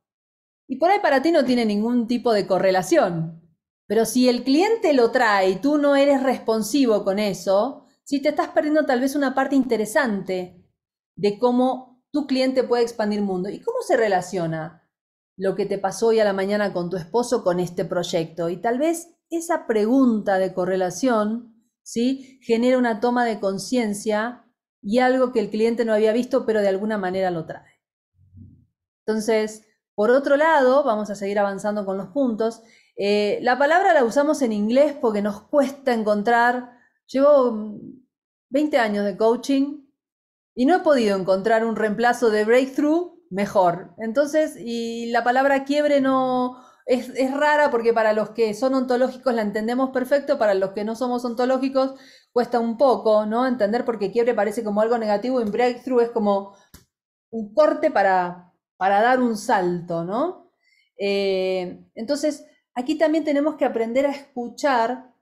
Y por ahí para ti no tiene ningún tipo de correlación. Pero si el cliente lo trae y tú no eres responsivo con eso, si te estás perdiendo tal vez una parte interesante de cómo tu cliente puede expandir mundo y cómo se relaciona lo que te pasó hoy a la mañana con tu esposo con este proyecto. Y tal vez esa pregunta de correlación ¿sí? genera una toma de conciencia y algo que el cliente no había visto, pero de alguna manera lo trae. Entonces, por otro lado, vamos a seguir avanzando con los puntos. Eh, la palabra la usamos en inglés porque nos cuesta encontrar. Llevo 20 años de coaching y no he podido encontrar un reemplazo de breakthrough mejor. Entonces, y la palabra quiebre no es, rara porque para los que son ontológicos la entendemos perfecto, para los que no somos ontológicos cuesta un poco, ¿no? Entender porque quiebre parece como algo negativo y breakthrough es como un corte para, para dar un salto, ¿no? Eh, entonces, aquí también tenemos que aprender a escuchar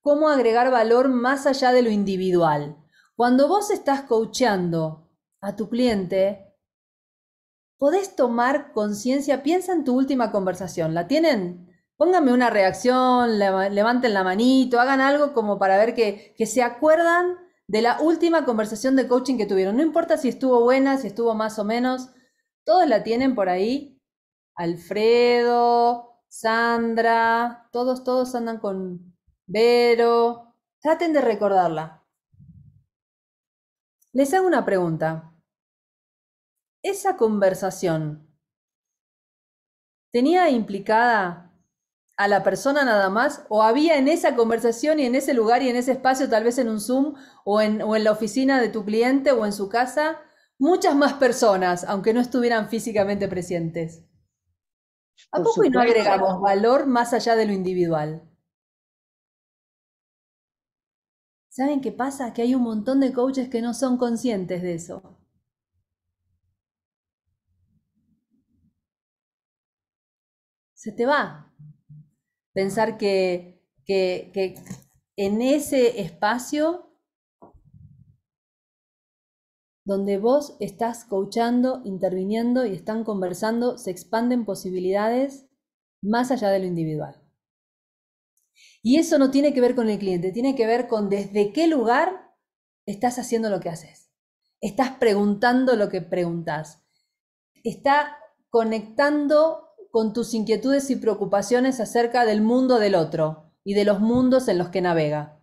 cómo agregar valor más allá de lo individual. Cuando vos estás coacheando a tu cliente, podés tomar conciencia, piensa en tu última conversación, ¿la tienen? Pónganme una reacción, levanten la manito, hagan algo como para ver que, que se acuerdan de la última conversación de coaching que tuvieron. No importa si estuvo buena, si estuvo más o menos, todos la tienen por ahí. Alfredo, Sandra, todos, todos andan con Vero. Traten de recordarla. Les hago una pregunta. ¿Esa conversación tenía implicada a la persona nada más? ¿O había en esa conversación y en ese lugar y en ese espacio, tal vez en un Zoom o en, la oficina de tu cliente o en su casa, muchas más personas, aunque no estuvieran físicamente presentes? ¿A poco y no agregamos valor más allá de lo individual? ¿Saben qué pasa? Que hay un montón de coaches que no son conscientes de eso. Se te va. Pensar que, que, que en ese espacio donde vos estás coachando, interviniendo y están conversando, se expanden posibilidades más allá de lo individual. Y eso no tiene que ver con el cliente, tiene que ver con desde qué lugar estás haciendo lo que haces. Estás preguntando lo que preguntas. Está conectando con tus inquietudes y preocupaciones acerca del mundo del otro y de los mundos en los que navega.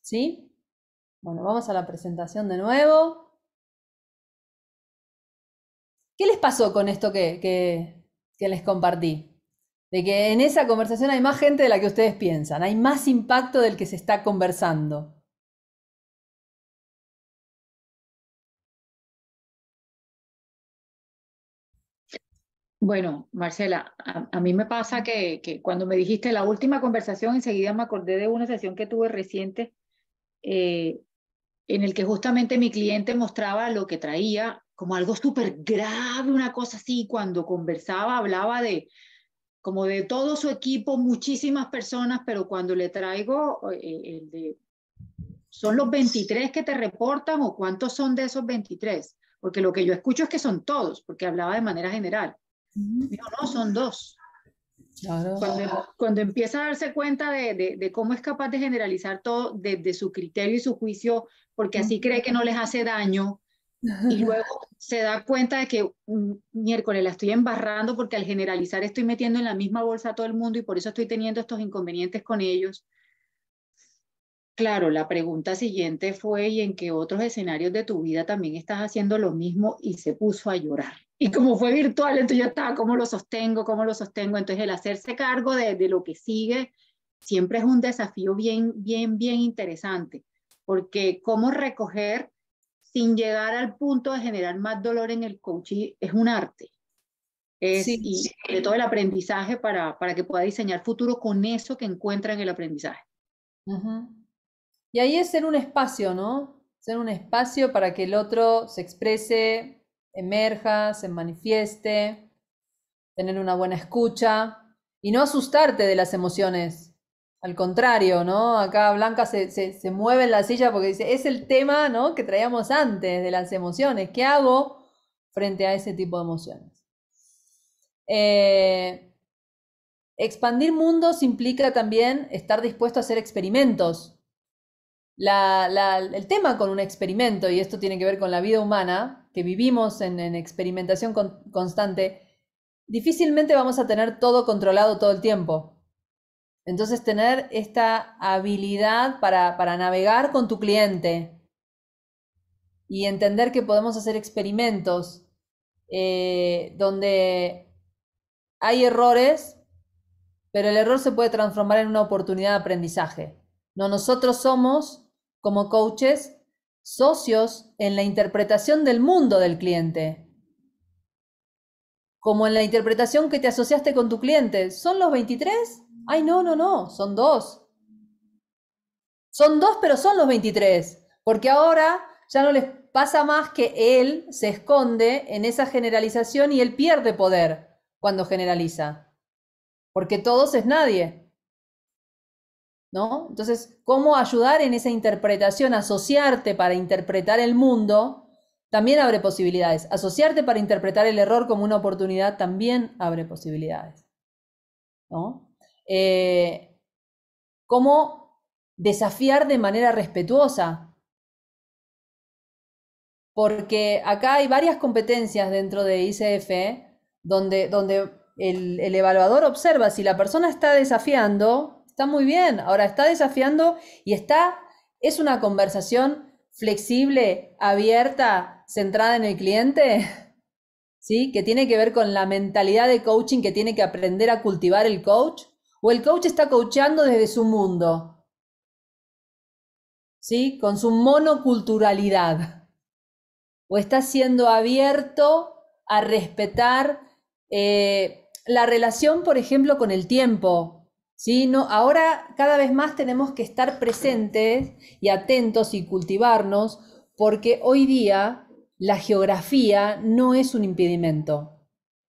¿Sí? Bueno, vamos a la presentación de nuevo. ¿Qué les pasó con esto que, que, que les compartí. De que en esa conversación hay más gente de la que ustedes piensan, hay más impacto del que se está conversando. Bueno, Marcela, a, mí me pasa que, cuando me dijiste la última conversación, enseguida me acordé de una sesión que tuve reciente eh, en el que justamente mi cliente mostraba lo que traía como algo súper grave, una cosa así, cuando conversaba hablaba de como de todo su equipo, muchísimas personas, pero cuando le traigo eh, eh, el de, ¿son los 23 que te reportan o cuántos son de esos 23? Porque lo que yo escucho es que son todos, porque hablaba de manera general. no, son dos. Em, cuando, empieza a darse cuenta de, de, de, cómo es capaz de generalizar todo desde su criterio y su juicio, porque así cree que no les hace daño, *laughs* y luego se da cuenta de que mm, miércoles la estoy embarrando porque al generalizar estoy metiendo en la misma bolsa a todo el mundo y por eso estoy teniendo estos inconvenientes con ellos. Claro, la pregunta siguiente fue, ¿y en qué otros escenarios de tu vida también estás haciendo lo mismo? Y se puso a llorar. Y como fue virtual, entonces yo estaba, ¿cómo lo sostengo? ¿Cómo lo sostengo? Entonces el hacerse cargo de, de lo que sigue siempre es un desafío bien, bien, bien interesante, porque cómo recoger sin llegar al punto de generar más dolor en el coaching, es un arte. Es, y de todo el aprendizaje para, que pueda diseñar futuro con eso que encuentra en el aprendizaje. Y ahí es ser un espacio, ¿no? Ser un espacio para que el otro se exprese, emerja, se manifieste, tener una buena escucha y no asustarte de las emociones, al contrario, ¿no? Acá Blanca se, se, mueve en la silla porque dice, es el tema, ¿no? Que traíamos antes de las emociones. ¿Qué hago frente a ese tipo de emociones? Eh, expandir mundos implica también estar dispuesto a hacer experimentos. el tema con un experimento, y esto tiene que ver con la vida humana, que vivimos en, experimentación constante, difícilmente vamos a tener todo controlado todo el tiempo. Entonces, tener esta habilidad para, navegar con tu cliente y entender que podemos hacer experimentos eh, donde hay errores, pero el error se puede transformar en una oportunidad de aprendizaje. No, nosotros somos, como coaches, socios en la interpretación del mundo del cliente, como en la interpretación que te asociaste con tu cliente. ¿Son los 23? Ay, no, no, no, son dos. Son dos, pero son los 23, porque ahora ya no les pasa más que él se esconde en esa generalización y él pierde poder cuando generaliza, porque todos es nadie. ¿No? Entonces, ¿cómo ayudar en esa interpretación, asociarte para interpretar el mundo? También abre posibilidades. Asociarte para interpretar el error como una oportunidad también abre posibilidades. ¿No? Eh, cómo desafiar de manera respetuosa. Porque acá hay varias competencias dentro de ICF ¿eh? donde, donde el, el evaluador observa si la persona está desafiando, está muy bien, ahora está desafiando y está, es una conversación flexible, abierta, centrada en el cliente, *laughs* ¿sí? Que tiene que ver con la mentalidad de coaching que tiene que aprender a cultivar el coach o el coach está coachando desde su mundo, ¿sí? Con su monoculturalidad, o está siendo abierto a respetar eh, la relación, por ejemplo, con el tiempo. ¿sí? ahora cada vez más tenemos que estar presentes y atentos y cultivarnos porque hoy día la geografía no es un impedimento.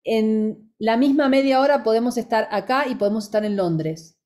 En la misma media hora podemos estar acá y podemos estar en Londres.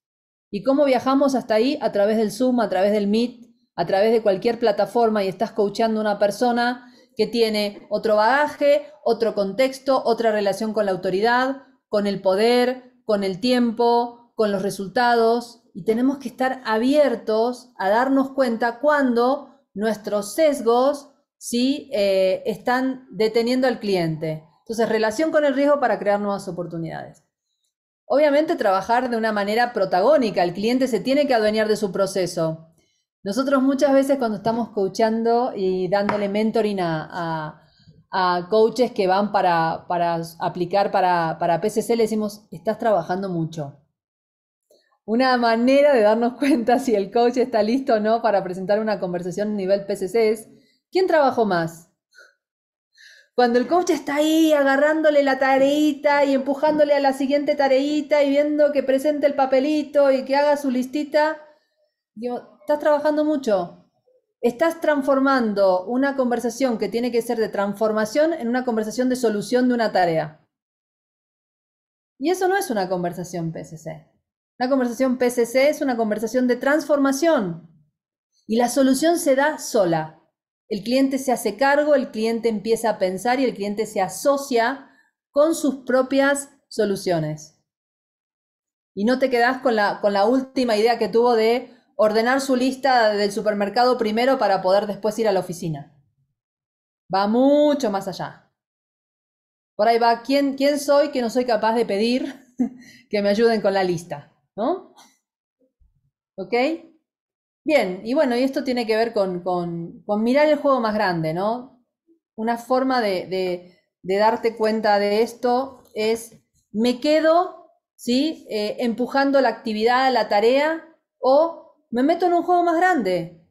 ¿Y cómo viajamos hasta ahí? A través del Zoom, a través del Meet, a través de cualquier plataforma y estás coachando a una persona que tiene otro bagaje, otro contexto, otra relación con la autoridad, con el poder, con el tiempo, con los resultados. Y tenemos que estar abiertos a darnos cuenta cuando nuestros sesgos ¿sí? Eh, están deteniendo al cliente. Entonces, relación con el riesgo para crear nuevas oportunidades. Obviamente, trabajar de una manera protagónica. El cliente se tiene que adueñar de su proceso. Nosotros muchas veces cuando estamos coachando y dándole mentoring a, coaches que van para, aplicar para, para PCC, le decimos, estás trabajando mucho. Una manera de darnos *laughs* cuenta si el coach está listo o no para presentar una conversación a nivel PCC es, ¿quién trabajó más? Cuando el coach está ahí agarrándole la tareita y empujándole a la siguiente tareita y viendo que presente el papelito y que haga su listita, digo, estás trabajando mucho. Estás transformando una conversación que tiene que ser de transformación en una conversación de solución de una tarea. Y eso no es una conversación PCC. Una conversación PCC es una conversación de transformación. Y la solución se da sola. El cliente se hace cargo, el cliente empieza a pensar y el cliente se asocia con sus propias soluciones. Y no te quedas con la, con la última idea que tuvo de ordenar su lista del supermercado primero para poder después ir a la oficina. Va mucho más allá. Por ahí va, ¿quién, quién soy que no soy capaz de pedir *laughs* que me ayuden con la lista? ¿No? ¿Ok? Bien, y bueno, y esto tiene que ver con, mirar el juego más grande, ¿no? Una forma de, darte cuenta de esto es, me quedo, eh, empujando la actividad, la tarea, o me meto en un juego más grande.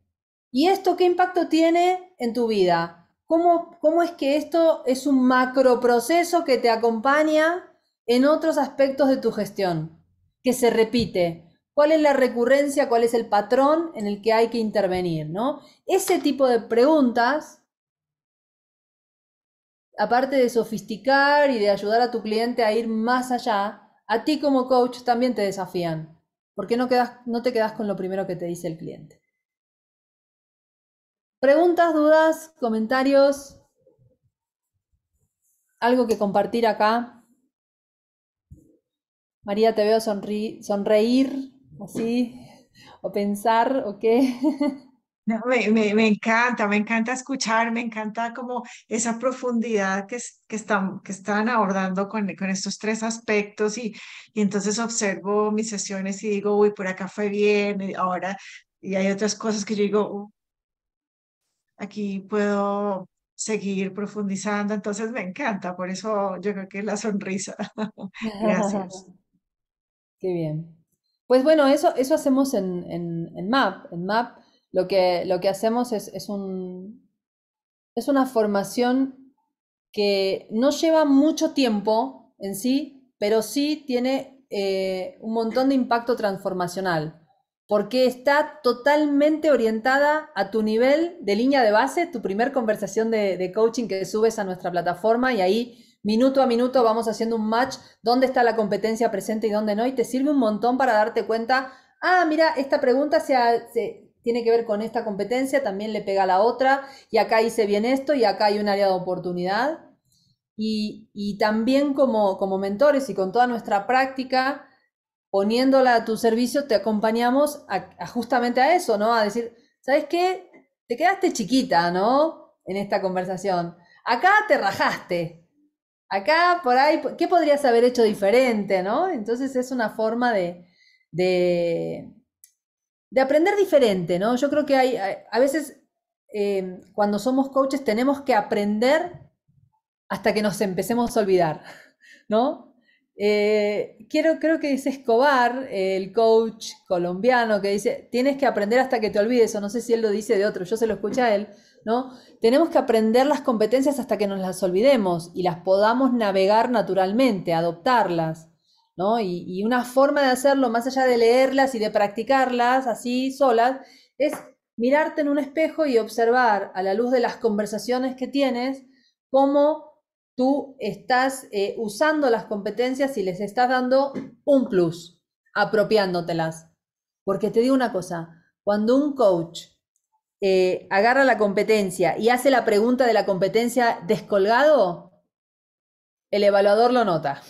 ¿Y esto qué impacto tiene en tu vida? ¿Cómo, cómo es que esto es un macroproceso que te acompaña en otros aspectos de tu gestión, que se repite? cuál es la recurrencia, cuál es el patrón en el que hay que intervenir, ¿no? Ese tipo de preguntas, aparte de sofisticar y de ayudar a tu cliente a ir más allá, a ti como coach también te desafían, porque no, no te quedas con lo primero que te dice el cliente. Preguntas, dudas, comentarios, algo que compartir acá. María, te veo sonreír así o pensar o qué? No, me, encanta, me encanta escuchar, me encanta como esa profundidad que, que, están, que están abordando con, con estos tres aspectos y, y entonces observo mis sesiones y digo, uy, por acá fue bien, y eh, ahora, y hay otras cosas que yo digo, aquí puedo seguir profundizando, entonces me encanta, por eso yo creo que la sonrisa. *laughs* Gracias. *laughs* Qué bien. Pues bueno, eso, eso hacemos en, en, en MAP. En MAP lo que, lo que hacemos es, es, un, es una formación que no lleva mucho tiempo en sí, pero sí tiene eh, un montón de impacto transformacional porque está totalmente orientada a tu nivel de línea de base, tu primer conversación de, de, coaching que subes a nuestra plataforma y ahí Minuto a minuto vamos haciendo un match, dónde está la competencia presente y dónde no, y te sirve un montón para darte cuenta, ah, mira, esta pregunta tiene que ver con esta competencia, también le pega a la otra, y acá hice bien esto, y acá hay un área de oportunidad. Y, también como, como mentores y con toda nuestra práctica, poniéndola a tu servicio, te acompañamos justamente a eso, ¿no? A decir, ¿sabes qué? Te quedaste chiquita, ¿no? En esta conversación. Acá te rajaste acá, por ahí, ¿qué podrías haber hecho diferente, no? Entonces es una forma de, de, aprender diferente, ¿no? Yo creo que hay, a veces em, cuando somos coaches tenemos que aprender hasta que nos empecemos a olvidar, *laughs* ¿no? Eh, quiero, creo que dice Escobar, el coach colombiano, que dice, tienes que aprender hasta que te olvides, o no sé si él lo dice de otro, yo se lo escuché a él, tenemos que aprender las competencias hasta que nos las olvidemos y las podamos navegar naturalmente, adoptarlas, ¿no? Y, una forma de hacerlo, más allá de leerlas y de practicarlas así solas, es mirarte en un espejo y observar a la luz de las conversaciones que tienes cómo tú estás eh, usando las competencias y les estás dando un plus, apropiándotelas. Porque te digo una cosa, cuando un coach eh, agarra la competencia y hace la pregunta de la competencia descolgado, el evaluador lo nota.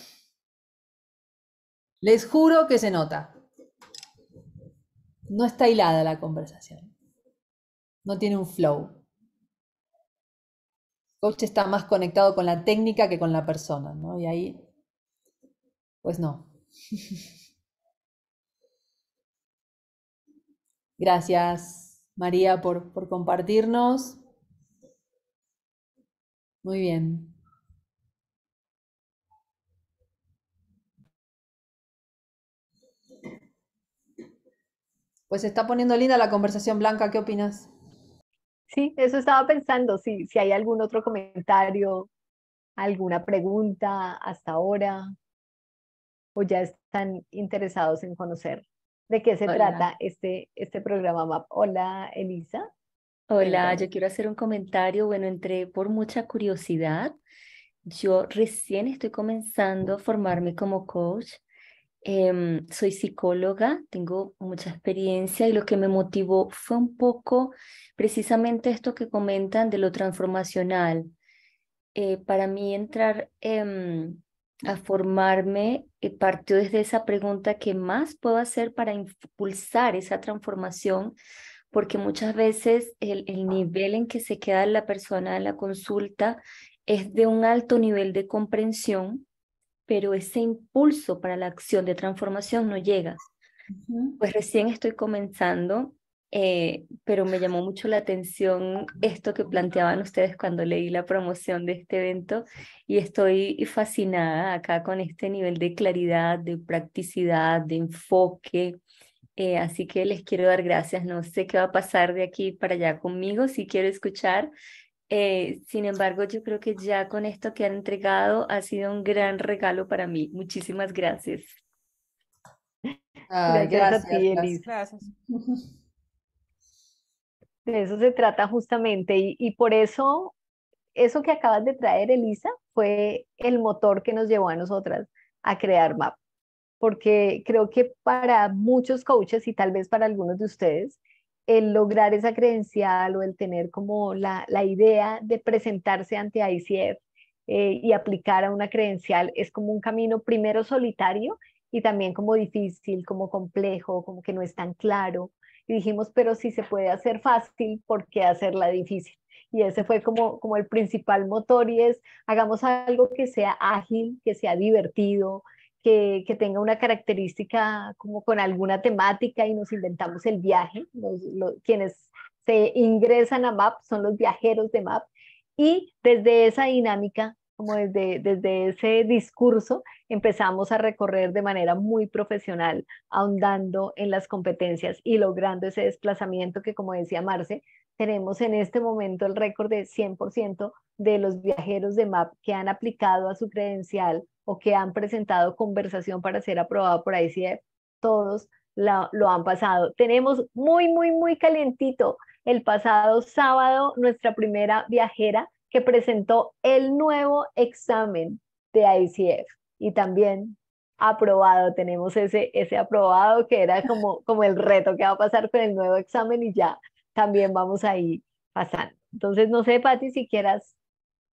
Les juro que se nota. No está hilada la conversación. No tiene un flow. coach está más conectado con la técnica que con la persona, ¿no? Y ahí, pues no. *laughs* Gracias. María, por, por compartirnos. Muy bien. Pues está poniendo linda la conversación, Blanca, ¿qué opinas? Sí, eso estaba pensando, si hay algún otro comentario, alguna pregunta hasta ahora, o ya están interesados en conocer de qué se trata este, este programa MAP. Hola, Elisa. Hola, yo quiero hacer un comentario. Bueno, entré por mucha curiosidad. Yo recién estoy comenzando a formarme como coach. Em, soy psicóloga, tengo mucha experiencia y lo que me motivó fue un poco precisamente esto que comentan de lo transformacional. Eh, para mí entrar en em, a formarme eh, partió desde esa pregunta ¿qué más puedo hacer para impulsar esa transformación, porque muchas veces el, nivel en que se queda la persona en la consulta es de un alto nivel de comprensión, pero ese impulso para la acción de transformación no llega. Pues recién estoy comenzando eh, pero me llamó mucho la atención esto que planteaban ustedes cuando leí la promoción de este evento y estoy fascinada acá con este nivel de claridad, de practicidad, de enfoque. Eh, así que les quiero dar gracias. No sé qué va a pasar de aquí para allá conmigo, si quiero escuchar. Eh, sin embargo, yo creo que ya con esto que han entregado ha sido un gran regalo para mí. Muchísimas gracias. Ah, gracias, a ti, Gracias. *laughs* De eso se trata justamente y, por eso eso que acabas de traer, Elisa, fue el motor que nos llevó a nosotras a crear MAP, porque creo que para muchos coaches y tal vez para algunos de ustedes, el lograr esa credencial o el tener como la, idea de presentarse ante ICF eh, y aplicar a una credencial es como un camino primero solitario y también como difícil, como complejo, como que no es tan claro, y dijimos, pero si se puede hacer fácil, ¿por qué hacerla difícil? Y ese fue como, como el principal motor y es, hagamos algo que sea ágil, que sea divertido, que, tenga una característica como con alguna temática y nos inventamos el viaje. quienes se ingresan a MAP son los viajeros de MAP y desde esa dinámica como desde, desde ese discurso empezamos a recorrer de manera muy profesional, ahondando en las competencias y logrando ese desplazamiento que, como decía Marce, tenemos en este momento el récord de 100% de los viajeros de MAP que han aplicado a su credencial o que han presentado conversación para ser aprobado por ICF, e, todos lo han pasado. Tenemos muy, muy, muy calentito el pasado sábado nuestra primera viajera que presentó el nuevo examen de ICF y también aprobado, tenemos ese, ese aprobado que era como, como el reto que va a pasar con el nuevo examen y ya también vamos ahí pasando. Entonces, no sé, Patti, si quieras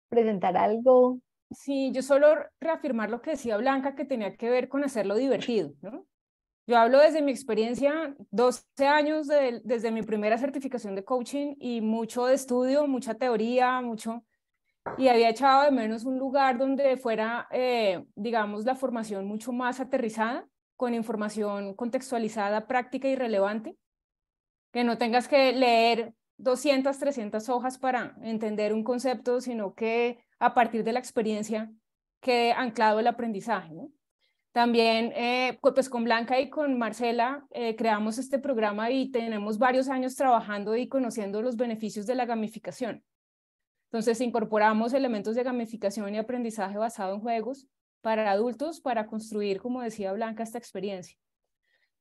presentar algo. Sí, yo solo reafirmar lo que decía Blanca, que tenía que ver con hacerlo divertido, ¿no? Yo hablo desde mi experiencia, 12 años desde mi primera certificación de coaching y mucho de estudio, mucha teoría, mucho, y había echado de menos un lugar donde fuera, eh, digamos, la formación mucho más aterrizada, con información contextualizada, práctica y relevante, que no tengas que leer 200, 300 hojas para entender un concepto, sino que a partir de la experiencia quede anclado el aprendizaje. ¿no? También, eh, pues con Blanca y con Marcela eh, creamos este programa y tenemos varios años trabajando y conociendo los beneficios de la gamificación. Entonces, incorporamos elementos de gamificación y aprendizaje basado en juegos para adultos para construir, como decía Blanca, esta experiencia.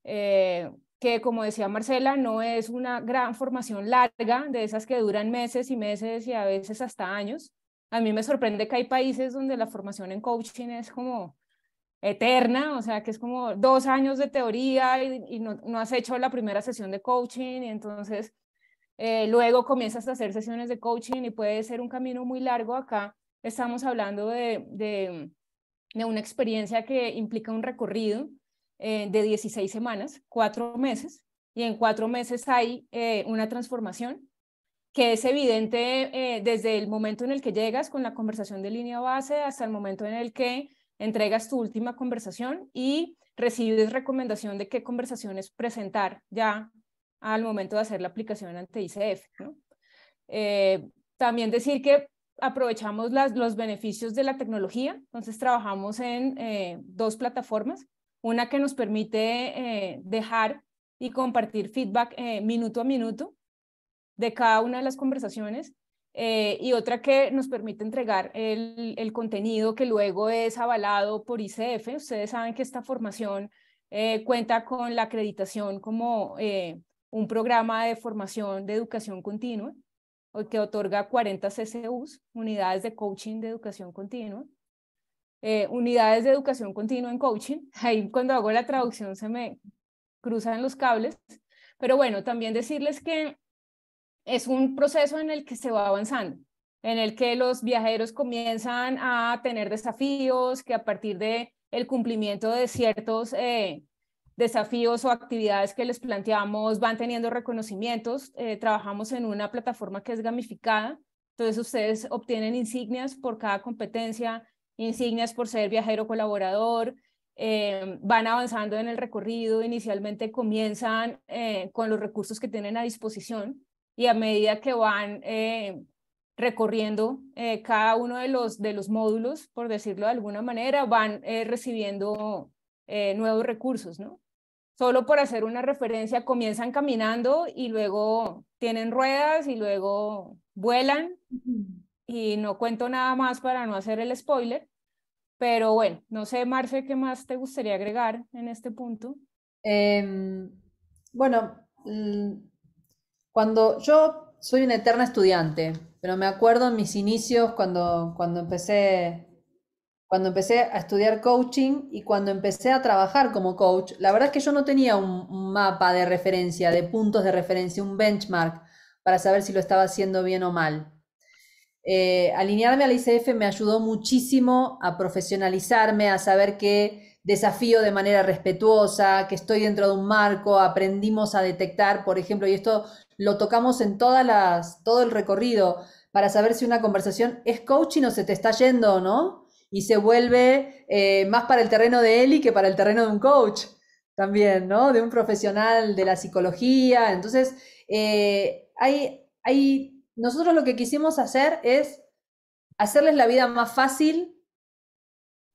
Eh, que, como decía Marcela, no es una gran formación larga, de esas que duran meses y meses y a veces hasta años. A mí me sorprende que hay países donde la formación en coaching es como eterna, o sea, que es como dos años de teoría y, no, has hecho la primera sesión de coaching y entonces eh, luego comienzas a hacer sesiones de coaching y puede ser un camino muy largo. Acá estamos hablando de, una experiencia que implica un recorrido eh, de 16 semanas, cuatro meses, y en cuatro meses hay eh, una transformación que es evidente desde el momento en el que llegas con la conversación de línea base hasta el momento en el que entregas tu última conversación y recibes recomendación de qué conversaciones presentar ya al momento de hacer la aplicación ante ICF. Eh, también decir que aprovechamos las, los beneficios de la tecnología, entonces trabajamos en eh, dos plataformas, una que nos permite eh, dejar y compartir feedback minuto a minuto de cada una de las conversaciones eh, y otra que nos permite entregar el, contenido que luego es avalado por ICF. Ustedes saben que esta formación eh, cuenta con la acreditación como eh, un programa de formación de educación continua que otorga 40 CCUs, unidades de coaching de educación continua. unidades de educación continua en coaching, *laughs* ahí cuando hago la traducción se me cruzan los cables, pero bueno, también decirles que es un proceso en el que se va avanzando, en el que los viajeros comienzan a tener desafíos que a partir de el cumplimiento de ciertos eh, desafíos o actividades que les planteamos van teniendo reconocimientos. Eh, trabajamos en una plataforma que es gamificada, entonces ustedes obtienen insignias por cada competencia, insignias por ser viajero colaborador, eh, van avanzando en el recorrido, inicialmente comienzan con los recursos que tienen a disposición, y a medida que van eh, recorriendo eh, cada uno de los, de los módulos, por decirlo de alguna manera, van eh, recibiendo nuevos recursos, ¿no? Solo por hacer una referencia, comienzan caminando y luego tienen ruedas y luego vuelan. Y no cuento nada más para no hacer el spoiler, pero bueno, no sé, Marce, ¿qué más te gustaría agregar en este punto? Em, bueno, cuando yo soy una eterna estudiante, pero me acuerdo en mis inicios cuando, cuando empecé cuando empecé a estudiar coaching y cuando empecé a trabajar como coach, la verdad es que yo no tenía un mapa de referencia, de puntos de referencia, un benchmark para saber si lo estaba haciendo bien o mal. Eh, alinearme al ICF me ayudó muchísimo a profesionalizarme, a saber que desafío de manera respetuosa, que estoy dentro de un marco, aprendimos a detectar, por ejemplo, y esto lo tocamos en todas las, todo el recorrido para saber si una conversación es coaching o se te está yendo, ¿no? Y se vuelve eh, más para el terreno de Eli que para el terreno de un coach también, ¿no? De un profesional de la psicología. Entonces, eh, hay, nosotros lo que quisimos hacer es hacerles la vida más fácil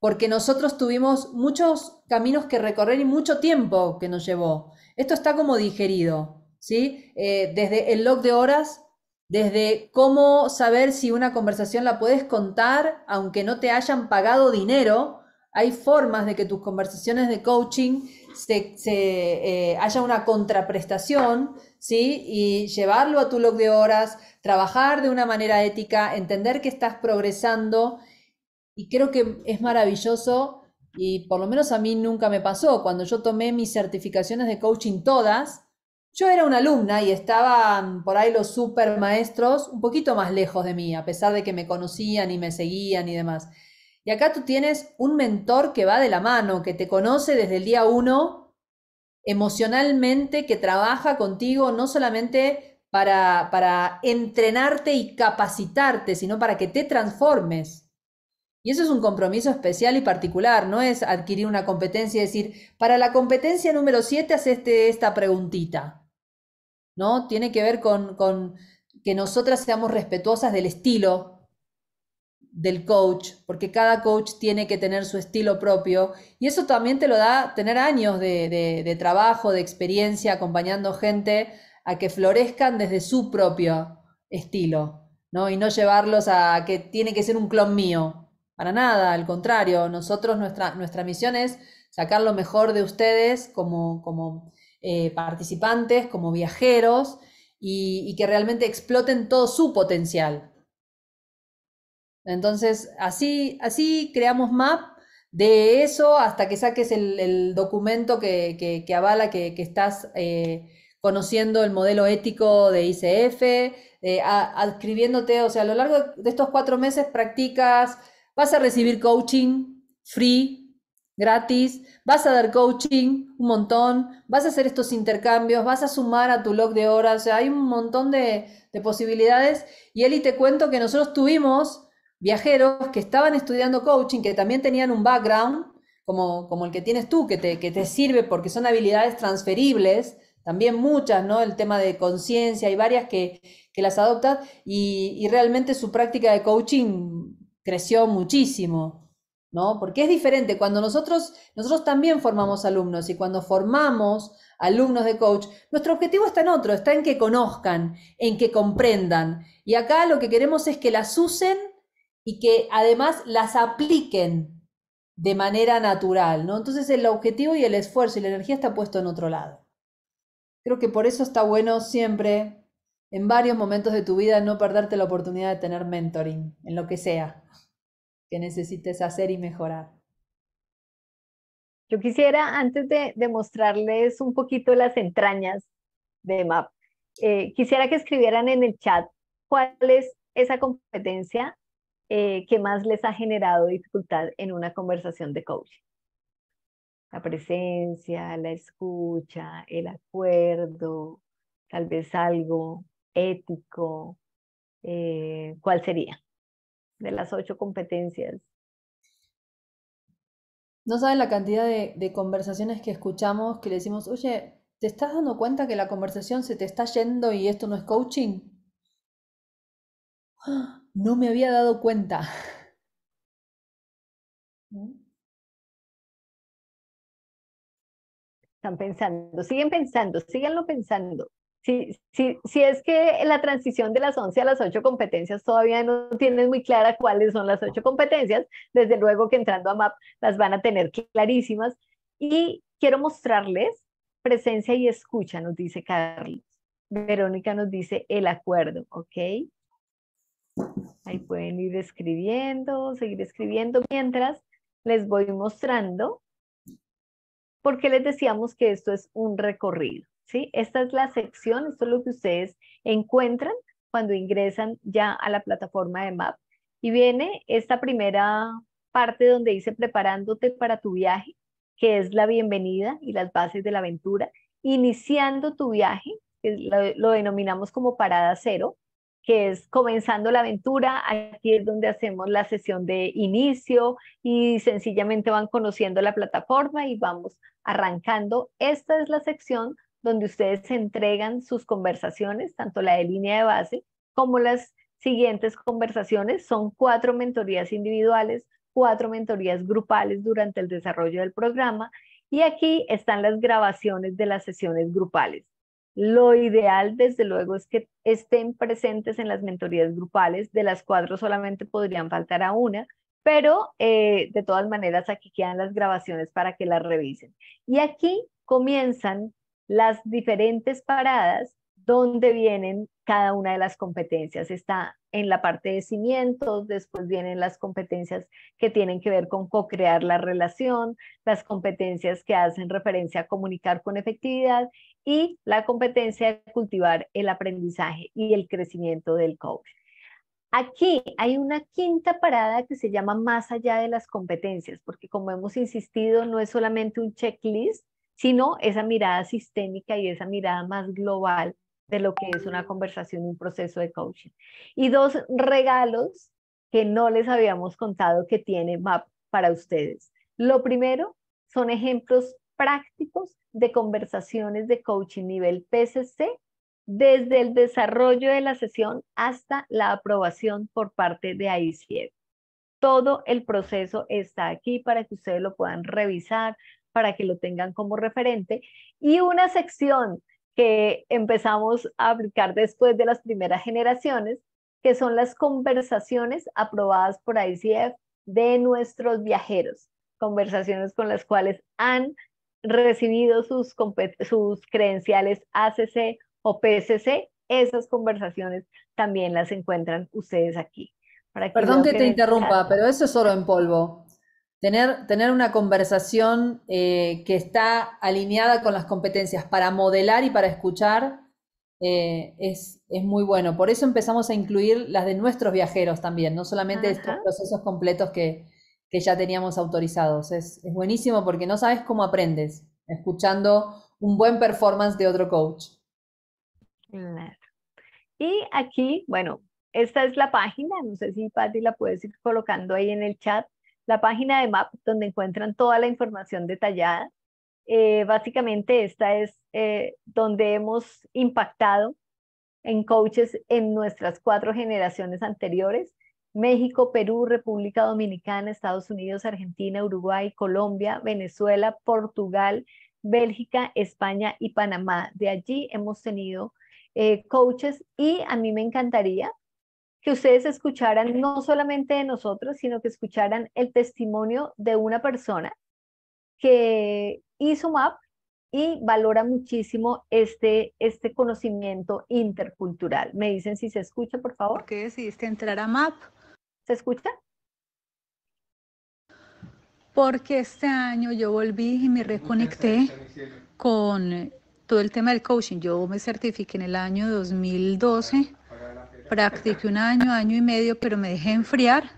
porque nosotros tuvimos muchos caminos que recorrer y mucho tiempo que nos llevó. Esto está como digerido. ¿sí? Eh, desde el log de horas, desde cómo saber si una conversación la puedes contar aunque no te hayan pagado dinero. Hay formas de que tus conversaciones de coaching se, se eh, haya una contraprestación, ¿sí? Y llevarlo a tu log de horas, trabajar de una manera ética, entender que estás progresando. Y creo que es maravilloso y por lo menos a mí nunca me pasó. Cuando yo tomé mis certificaciones de coaching todas, yo era una alumna y estaban por ahí los super maestros un poquito más lejos de mí, a pesar de que me conocían y me seguían y demás. Y acá tú tienes un mentor que va de la mano, que te conoce desde el día uno emocionalmente, que trabaja contigo no solamente para, para entrenarte y capacitarte, sino para que te transformes. Y eso es un compromiso especial y particular, no es adquirir una competencia y decir, para la competencia número 7 haz este, esta preguntita. ¿No? Tiene que ver con, que nosotras seamos respetuosas del estilo del coach, porque cada coach tiene que tener su estilo propio y eso también te lo da tener años de, de trabajo, de experiencia, acompañando gente a que florezcan desde su propio estilo, ¿no? Y no llevarlos a que tiene que ser un clon mío, para nada, al contrario, nosotros, nuestra, nuestra misión es sacar lo mejor de ustedes como, eh, participantes, como viajeros, y, que realmente exploten todo su potencial. Entonces, así, así creamos MAP, de eso hasta que saques el, documento que, avala que, estás eh, conociendo el modelo ético de ICF, eh, adscribiéndote, o sea, a lo largo de estos cuatro meses practicas Vas a recibir coaching free, gratis, vas a dar coaching un montón, vas a hacer estos intercambios, vas a sumar a tu log de horas, hay un montón de, posibilidades. Y Eli, te cuento que nosotros tuvimos viajeros que estaban estudiando coaching, que también tenían un background como, como el que tienes tú, que te, que te sirve porque son habilidades transferibles, también muchas, ¿no? El tema de conciencia, hay varias que, las adoptas y, y realmente su práctica de coaching creció muchísimo, ¿no? Porque es diferente, cuando nosotros, nosotros también formamos alumnos y cuando formamos alumnos de coach, nuestro objetivo está en otro, está en que conozcan, en que comprendan. Y acá lo que queremos es que las usen y que además las apliquen de manera natural, ¿no? Entonces el objetivo y el esfuerzo y la energía está puesto en otro lado. Creo que por eso está bueno siempre, en varios momentos de tu vida, no perderte la oportunidad de tener mentoring, en lo que sea que necesites hacer y mejorar. Yo quisiera, antes de, mostrarles un poquito las entrañas de MAP, eh, quisiera que escribieran en el chat cuál es esa competencia eh, que más les ha generado dificultad en una conversación de coaching. La presencia, la escucha, el acuerdo, tal vez algo ético, eh, ¿cuál sería? de las ocho competencias. No saben la cantidad de, conversaciones que escuchamos que le decimos, oye, ¿te estás dando cuenta que la conversación se te está yendo y esto no es coaching? ¡Ah! No me había dado cuenta. *laughs* Están pensando, siguen pensando, síganlo pensando. Si, es que la transición de las 11 a las 8 competencias todavía no tienes muy clara cuáles son las 8 competencias, desde luego que entrando a MAP las van a tener clarísimas. Y quiero mostrarles presencia y escucha, nos dice Carlos. Verónica nos dice el acuerdo, ¿ok? Ahí pueden ir escribiendo, seguir escribiendo mientras les voy mostrando por qué les decíamos que esto es un recorrido. Esta es la sección, esto es lo que ustedes encuentran cuando ingresan ya a la plataforma de MAP. Y viene esta primera parte donde dice preparándote para tu viaje, que es la bienvenida y las bases de la aventura, iniciando tu viaje, lo, lo denominamos como parada cero, que es comenzando la aventura, aquí es donde hacemos la sesión de inicio y sencillamente van conociendo la plataforma y vamos arrancando. Esta es la sección donde ustedes entregan sus conversaciones, tanto la de línea de base como las siguientes conversaciones. Son cuatro mentorías individuales, cuatro mentorías grupales durante el desarrollo del programa y aquí están las grabaciones de las sesiones grupales. Lo ideal, desde luego, es que estén presentes en las mentorías grupales. De las cuatro solamente podrían faltar a una, pero eh, de todas maneras aquí quedan las grabaciones para que las revisen. Y aquí comienzan las diferentes paradas donde vienen cada una de las competencias. Está en la parte de cimientos, después vienen las competencias que tienen que ver con co-crear la relación, las competencias que hacen referencia a comunicar con efectividad y la competencia de cultivar el aprendizaje y el crecimiento del coach. Aquí hay una quinta parada que se llama más allá de las competencias, porque como hemos insistido, no es solamente un checklist, sino esa mirada sistémica y esa mirada más global de lo que es una conversación, un proceso de coaching. Y dos regalos que no les habíamos contado que tiene MAP para ustedes. Lo primero son ejemplos prácticos de conversaciones de coaching nivel PCC desde el desarrollo de la sesión hasta la aprobación por parte de ICF. E. Todo el proceso está aquí para que ustedes lo puedan revisar, para que lo tengan como referente. Y una sección que empezamos a aplicar después de las primeras generaciones, que son las conversaciones aprobadas por ICF de nuestros viajeros, conversaciones con las cuales han recibido sus, credenciales ACC o PSC. Esas conversaciones también las encuentran ustedes aquí. Perdón que te interrumpa, pero eso es oro en polvo. Tener, una conversación eh, que está alineada con las competencias para modelar y para escuchar eh, es, muy bueno. Por eso empezamos a incluir las de nuestros viajeros también, no solamente estos procesos completos que, ya teníamos autorizados. Es, buenísimo porque no sabes cómo aprendes escuchando un buen performance de otro coach. Y aquí, bueno, esta es la página, no sé si Patti la puedes ir colocando ahí en el chat, la página de MAP, donde encuentran toda la información detallada. Eh, básicamente, esta es eh, donde hemos impactado en coaches en nuestras cuatro generaciones anteriores, México, Perú, República Dominicana, Estados Unidos, Argentina, Uruguay, Colombia, Venezuela, Portugal, Bélgica, España y Panamá. De allí hemos tenido eh, coaches y a mí me encantaría que ustedes escucharan no solamente de nosotros, sino que escucharan el testimonio de una persona que hizo MAP y valora muchísimo este, este conocimiento intercultural. Me dicen si se escucha, por favor. ¿Por qué decidiste entrar a MAP? ¿Se escucha? Porque este año yo volví y me reconecté con todo el tema del coaching. Yo me certifiqué en el año 2012 practiqué un año, año y medio, pero me dejé enfriar.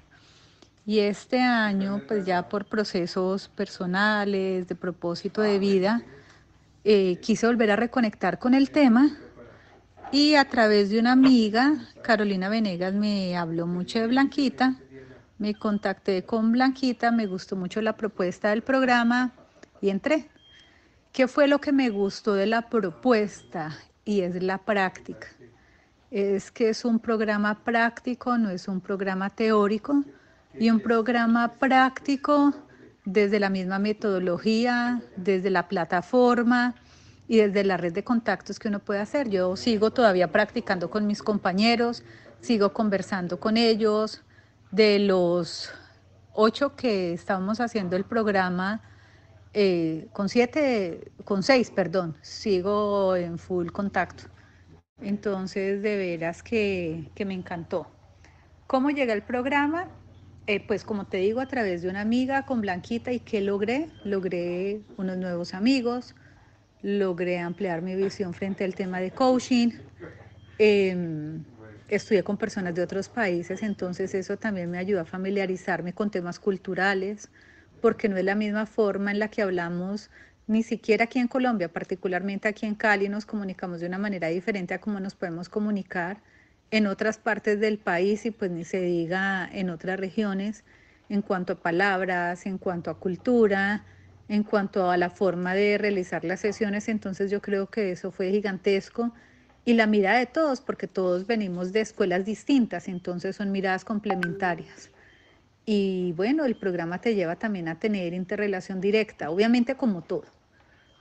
Y este año, pues ya por procesos personales, de propósito de vida, eh, quise volver a reconectar con el tema y a través de una amiga, Carolina Venegas, me habló mucho de Blanquita, me contacté con Blanquita, me gustó mucho la propuesta del programa y entré. ¿Qué fue lo que me gustó de la propuesta? Y es la práctica es que es un programa práctico, no es un programa teórico, y un programa práctico desde la misma metodología, desde la plataforma y desde la red de contactos que uno puede hacer. Yo sigo todavía practicando con mis compañeros, sigo conversando con ellos. De los ocho que estamos haciendo el programa, eh, con siete, con seis, perdón, sigo en full contacto. Entonces, de veras que, me encantó. ¿Cómo llega el programa? Eh, pues como te digo, a través de una amiga con Blanquita y qué logré? Logré unos nuevos amigos, logré ampliar mi visión frente al tema de coaching, em, estudié con personas de otros países, entonces eso también me ayudó a familiarizarme con temas culturales, porque no es la misma forma en la que hablamos ni siquiera aquí en Colombia, particularmente aquí en Cali, nos comunicamos de una manera diferente a cómo nos podemos comunicar en otras partes del país y pues ni se diga en otras regiones en cuanto a palabras, en cuanto a cultura, en cuanto a la forma de realizar las sesiones. Entonces yo creo que eso fue gigantesco y la mirada de todos, porque todos venimos de escuelas distintas, entonces son miradas complementarias. Y bueno, el programa te lleva también a tener interrelación directa, obviamente como todo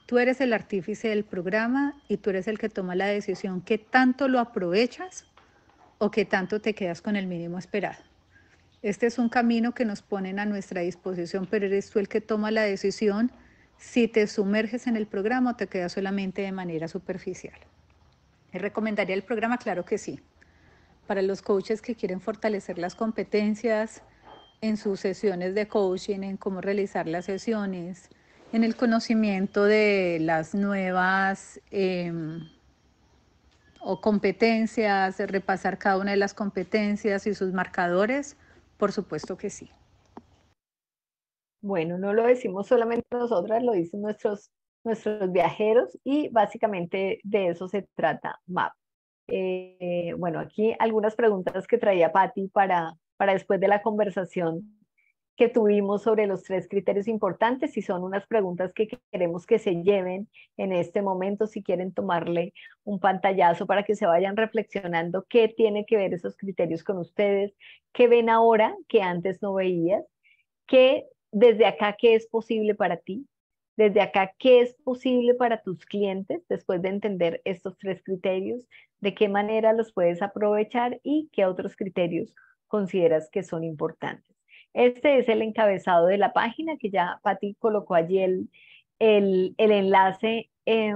Tú eres el artífice del programa y tú eres el que toma la decisión que tanto lo aprovechas o que tanto te quedas con el mínimo esperado. Este es un camino que nos ponen a nuestra disposición, pero eres tú el que toma la decisión si te sumerges en el programa o te quedas solamente de manera superficial. ¿Recomendaría el programa? Claro que sí. Para los coaches que quieren fortalecer las competencias en sus sesiones de coaching, en cómo realizar las sesiones, en el conocimiento de las nuevas em, o competencias, repasar cada una de las competencias y sus marcadores? Por supuesto que sí. Bueno, no lo decimos solamente nosotras, lo dicen nuestros, nuestros viajeros y básicamente de eso se trata MAP. Eh, bueno, aquí algunas preguntas que traía Patti para, para después de la conversación que tuvimos sobre los tres criterios importantes y son unas preguntas que queremos que se lleven en este momento si quieren tomarle un pantallazo para que se vayan reflexionando qué tiene que ver esos criterios con ustedes, qué ven ahora que antes no veías, qué desde acá qué es posible para ti, desde acá qué es posible para tus clientes después de entender estos tres criterios, de qué manera los puedes aprovechar y qué otros criterios consideras que son importantes. Este es el encabezado de la página que ya Pati colocó allí el, el, enlace eh,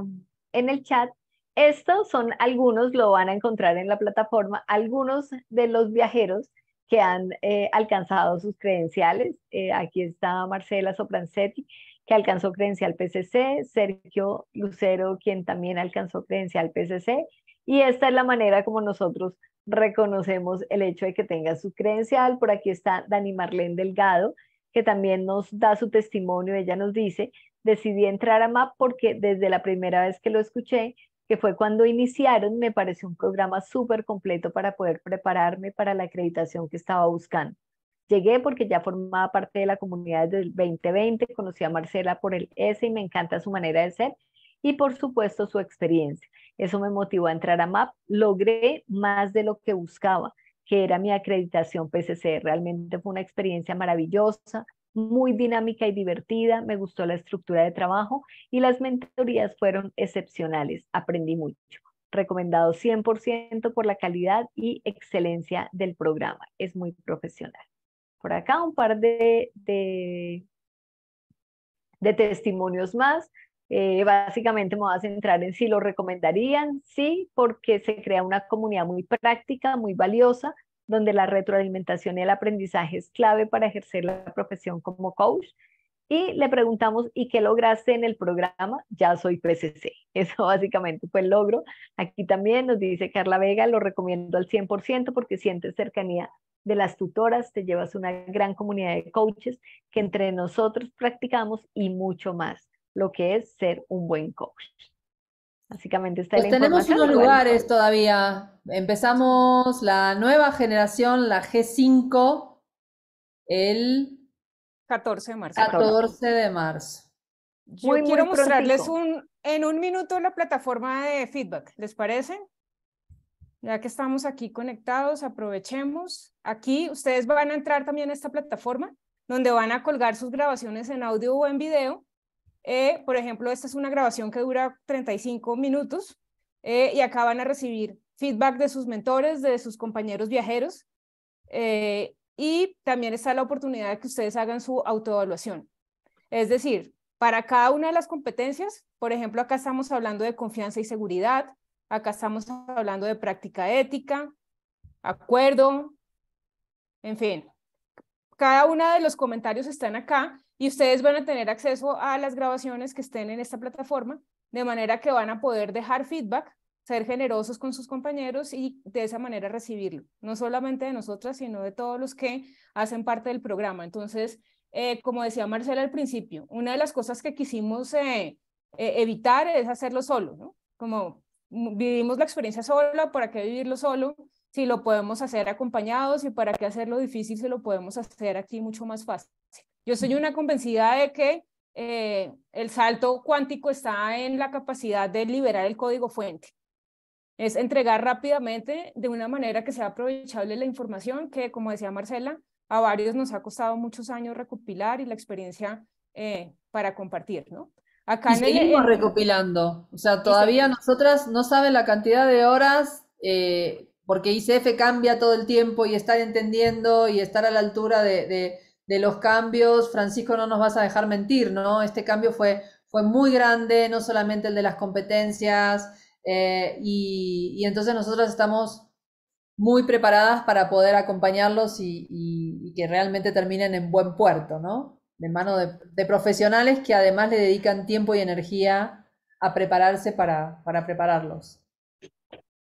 en el chat. Estos son algunos, lo van a encontrar en la plataforma, algunos de los viajeros que han eh, alcanzado sus credenciales. Eh, aquí está Marcela Soprancetti, que alcanzó credencial PCC, Sergio Lucero, quien también alcanzó credencial PCC, y esta es la manera como nosotros reconocemos el hecho de que tenga su credencial. Por aquí está Dani Marlene Delgado, que también nos da su testimonio. Ella nos dice, decidí entrar a MAP porque desde la primera vez que lo escuché, que fue cuando iniciaron, me pareció un programa súper completo para poder prepararme para la acreditación que estaba buscando. Llegué porque ya formaba parte de la comunidad desde 2020, conocí a Marcela por el S y me encanta su manera de ser y por supuesto su experiencia. Eso me motivó a entrar a MAP. Logré más de lo que buscaba, que era mi acreditación PCC. Realmente fue una experiencia maravillosa, muy dinámica y divertida. Me gustó la estructura de trabajo y las mentorías fueron excepcionales. Aprendí mucho. Recomendado 100% por la calidad y excelencia del programa. Es muy profesional. Por acá un par de, de, de testimonios más. Eh, básicamente me voy a centrar en si lo recomendarían, sí, porque se crea una comunidad muy práctica, muy valiosa, donde la retroalimentación y el aprendizaje es clave para ejercer la profesión como coach. Y le preguntamos, ¿y qué lograste en el programa? Ya soy PCC. *laughs* Eso básicamente fue el logro. Aquí también nos dice Carla Vega, lo recomiendo al 100% porque sientes cercanía de las tutoras, te llevas una gran comunidad de coaches que entre nosotros practicamos y mucho más lo que es ser un buen coach. Básicamente está pues la tenemos unos lugares pues todavía. Empezamos la nueva generación, la G5, el 14 de marzo. 14 de marzo. Yo quiero mostrarles un, en un minuto la plataforma de feedback. ¿Les parece? Ya que estamos aquí conectados, aprovechemos. Aquí ustedes van a entrar también a esta plataforma donde van a colgar sus grabaciones en audio o en video eh, por ejemplo, esta es una grabación que dura 35 minutos eh, y acá van a recibir feedback de sus mentores, de sus compañeros viajeros eh, y también está la oportunidad de que ustedes hagan su autoevaluación. Es decir, para cada una de las competencias, por ejemplo, acá estamos hablando de confianza y seguridad, acá estamos hablando de práctica ética, acuerdo, en fin. Cada uno de los comentarios están acá y ustedes van a tener acceso a las grabaciones que estén en esta plataforma, de manera que van a poder dejar feedback, ser generosos con sus compañeros y de esa manera recibirlo, no solamente de nosotras, sino de todos los que hacen parte del programa. Entonces, eh, como decía Marcela al principio, una de las cosas que quisimos eh, eh, evitar es hacerlo solo, ¿no? Como vivimos la experiencia sola, ¿para qué vivirlo solo? Si lo podemos hacer acompañados y para qué hacerlo difícil si lo podemos hacer aquí mucho más fácil. Yo soy una convencida de que eh, el salto cuántico está en la capacidad de liberar el código fuente. Es entregar rápidamente de una manera que sea aprovechable la información que, como decía Marcela, a varios nos ha costado muchos años recopilar y la experiencia eh, para compartir, ¿no? Acá en seguimos recopilando, o sea, todavía nosotras no saben la cantidad de horas, eh, porque ICF cambia todo el tiempo y estar entendiendo y estar a la altura de de los cambios, Francisco, no nos vas a dejar mentir, ¿no? Este cambio fue, fue muy grande, no solamente el de las competencias, eh, y, entonces nosotros estamos muy preparadas para poder acompañarlos y, que realmente terminen en buen puerto, ¿no? De mano de, profesionales que además le dedican tiempo y energía a prepararse para, para prepararlos.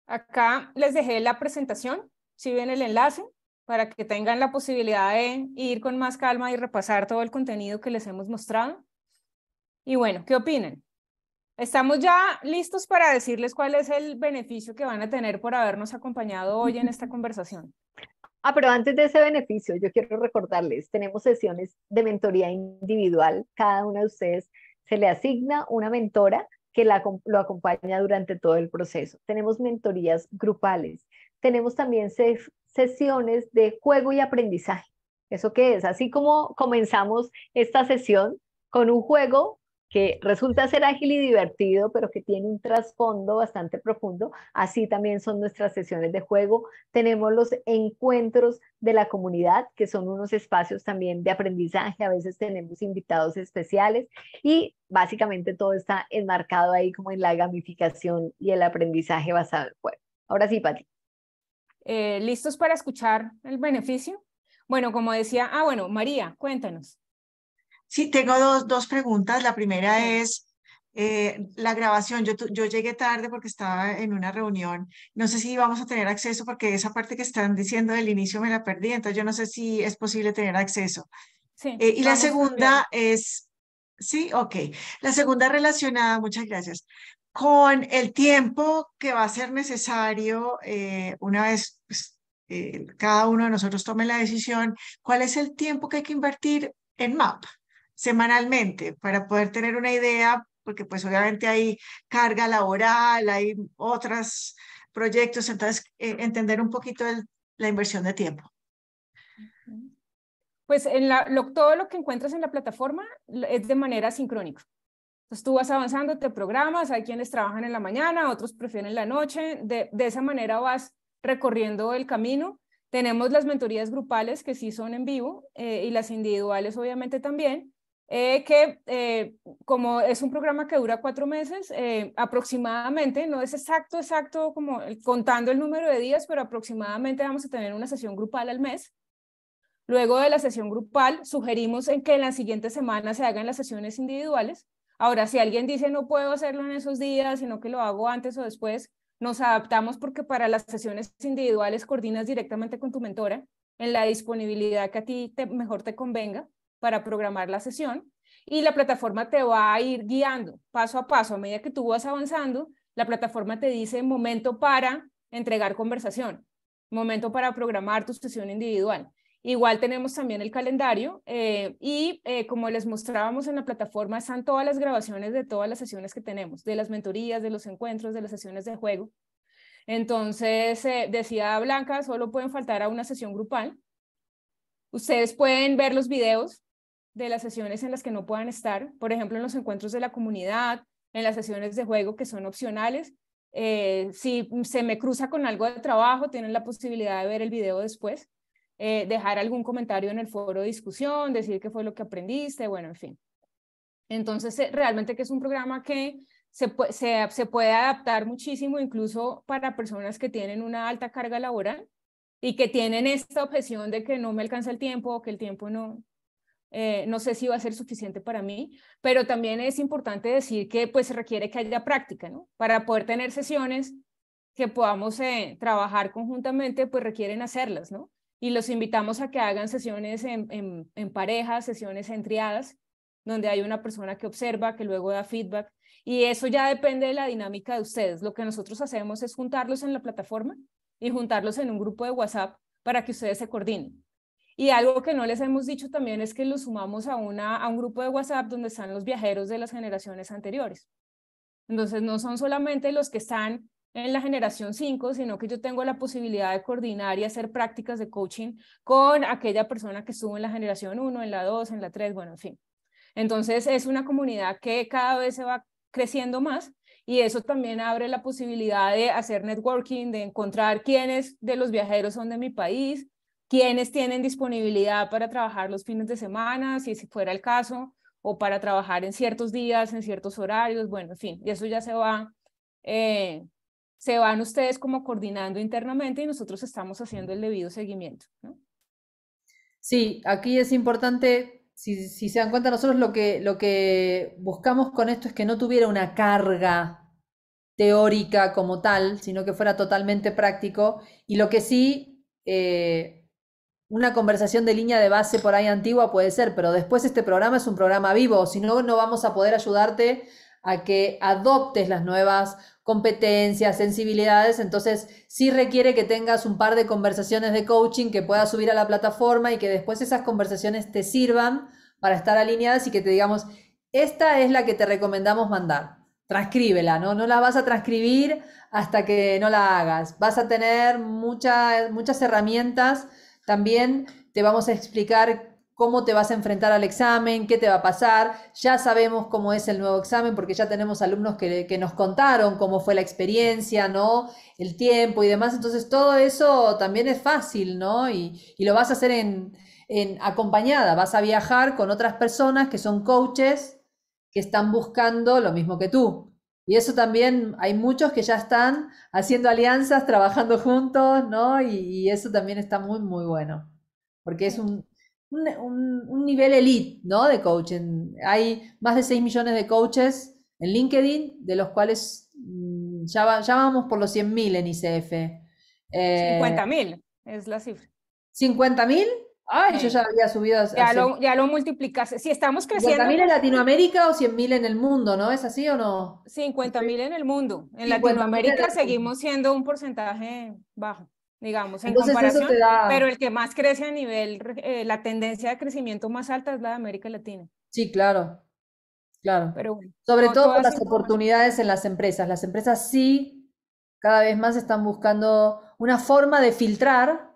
Acá les dejé la presentación, si ven el enlace, para que tengan la posibilidad de ir con más calma y repasar todo el contenido que les hemos mostrado. Y bueno, ¿qué opinan? Estamos ya listos para decirles cuál es el beneficio que van a tener por habernos acompañado hoy en esta *laughs* conversación. Ah, pero antes de ese beneficio, yo quiero recordarles, tenemos sesiones de mentoría individual. Cada una de ustedes se le asigna una mentora que lo acompaña durante todo el proceso. Tenemos mentorías grupales tenemos también sesiones de juego y aprendizaje. ¿Eso qué es? Así como comenzamos esta sesión con un juego que resulta ser ágil y divertido, pero que tiene un trasfondo bastante profundo. Así también son nuestras sesiones de juego. Tenemos los encuentros de la comunidad, que son unos espacios también de aprendizaje. A veces tenemos invitados especiales y básicamente todo está enmarcado ahí como en la gamificación y el aprendizaje basado en el juego. Ahora sí, Pati. Eh, ¿Listos para escuchar el beneficio? Bueno, como decía, ah, bueno, María, cuéntanos. Sí, tengo dos, dos preguntas. La primera es eh, la grabación. Yo, yo llegué tarde porque estaba en una reunión. No sé si vamos a tener acceso porque esa parte que están diciendo del inicio me la perdí. Entonces yo no sé si es posible tener acceso. Sí, eh, y la segunda es, sí, ok. La segunda relacionada, muchas gracias con el tiempo que va a ser necesario, eh, una vez pues, eh, cada uno de nosotros tome la decisión, cuál es el tiempo que hay que invertir en MAP semanalmente para poder tener una idea, porque pues obviamente hay carga laboral, hay otros proyectos, entonces eh, entender un poquito la inversión de tiempo. Pues en todo lo que encuentras en la plataforma es de manera sincrónica. Entonces tú vas avanzando, te programas, hay quienes trabajan en la mañana, otros prefieren la noche, de, esa manera vas recorriendo el camino. Tenemos las mentorías grupales que sí son en vivo eh, y las individuales obviamente también, eh, que eh, como es un programa que dura cuatro meses, aproximadamente, no es exacto, exacto como contando el número de días, pero aproximadamente vamos a tener una sesión grupal al mes. Luego de la sesión grupal, sugerimos en que en la siguiente semana se hagan las sesiones individuales Ahora, si alguien dice no puedo hacerlo en esos días, sino que lo hago antes o después, nos adaptamos porque para las sesiones individuales coordinas directamente con tu mentora en la disponibilidad que a ti te, mejor te convenga para programar la sesión y la plataforma te va a ir guiando paso a paso. A medida que tú vas avanzando, la plataforma te dice momento para entregar conversación, momento para programar tu sesión individual. Igual tenemos también el calendario eh, y eh, como les mostrábamos en la plataforma, están todas las grabaciones de todas las sesiones que tenemos, de las mentorías, de los encuentros, de las sesiones de juego. Entonces, eh, decía Blanca, solo pueden faltar a una sesión grupal. Ustedes pueden ver los videos de las sesiones en las que no puedan estar, por ejemplo, en los encuentros de la comunidad, en las sesiones de juego que son opcionales. si se me cruza con algo de trabajo, tienen la posibilidad de ver el video después. Eh, dejar algún comentario en el foro de discusión, decir qué fue lo que aprendiste, bueno, en fin. Entonces, eh, realmente que es un programa que se, puede adaptar muchísimo incluso para personas que tienen una alta carga laboral y que tienen esta objeción de que no me alcanza el tiempo o que el tiempo no, eh, no sé si va a ser suficiente para mí, pero también es importante decir que pues requiere que haya práctica, ¿no? Para poder tener sesiones que podamos trabajar conjuntamente, pues requieren hacerlas, ¿no? y los invitamos a que hagan sesiones en, en, pareja, sesiones en donde hay una persona que observa, que luego da feedback. Y eso ya depende de la dinámica de ustedes. Lo que nosotros hacemos es juntarlos en la plataforma y juntarlos en un grupo de WhatsApp para que ustedes se coordinen. Y algo que no les hemos dicho también es que los sumamos a, una, a un grupo de WhatsApp donde están los viajeros de las generaciones anteriores. Entonces, no son solamente los que están en la generación 5, sino que yo tengo la posibilidad de coordinar y hacer prácticas de coaching con aquella persona que estuvo en la generación 1, en la 2, en la 3, bueno, en fin. Entonces es una comunidad que cada vez se va creciendo más y eso también abre la posibilidad de hacer networking, de encontrar quiénes de los viajeros son de mi país, quiénes tienen disponibilidad para trabajar los fines de semana, si, fuera el caso, o para trabajar en ciertos días, en ciertos horarios, bueno, en fin, y eso ya se va eh, se van ustedes como coordinando internamente y nosotros estamos haciendo el debido seguimiento. Sí, aquí es importante, si, se dan cuenta, nosotros lo que, lo que buscamos con esto es que no tuviera una carga teórica como tal, sino que fuera totalmente práctico. Y lo que sí, eh, una conversación de línea de base por ahí antigua puede ser, pero después este programa es un programa vivo, si no, no vamos a poder ayudarte a que adoptes las nuevas competencias, sensibilidades, entonces sí requiere que tengas un par de conversaciones de coaching que puedas subir a la plataforma y que después esas conversaciones te sirvan para estar alineadas y que te digamos, esta es la que te recomendamos mandar. Transcríbela, ¿no? No la vas a transcribir hasta que no la hagas. Vas a tener muchas, muchas herramientas. También te vamos a explicar cómo te vas a enfrentar al examen, qué te va a pasar. Ya sabemos cómo es el nuevo examen porque ya tenemos alumnos que, nos contaron cómo fue la experiencia, ¿no? El tiempo y demás. Entonces todo eso también es fácil, ¿no? Y, lo vas a hacer en, acompañada, vas a viajar con otras personas que son coaches que están buscando lo mismo que tú. Y eso también hay muchos que ya están haciendo alianzas, trabajando juntos, ¿no? y, y eso también está muy, muy bueno, porque es un, un, nivel elite ¿no? de coaching. Hay más de 6 millones de coaches en LinkedIn, de los cuales mm, ya, vamos por los 100.000 en ICF. 50.000 eh, es la cifra. ¿50.000? Ay, yo ya había subido. A, ya, lo, ya lo multiplicas Si estamos creciendo. ¿50.000 en Latinoamérica o 100.000 en el mundo, no? ¿Es así o no? 50.000 en el mundo. En Latinoamérica seguimos siendo un porcentaje bajo digamos, en comparación, pero el que más crece a nivel, eh, la tendencia de crecimiento más alta es la de América Latina. Sí, claro, claro. Sobre todo por las oportunidades en las empresas. Las empresas sí, cada vez más están buscando una forma de filtrar.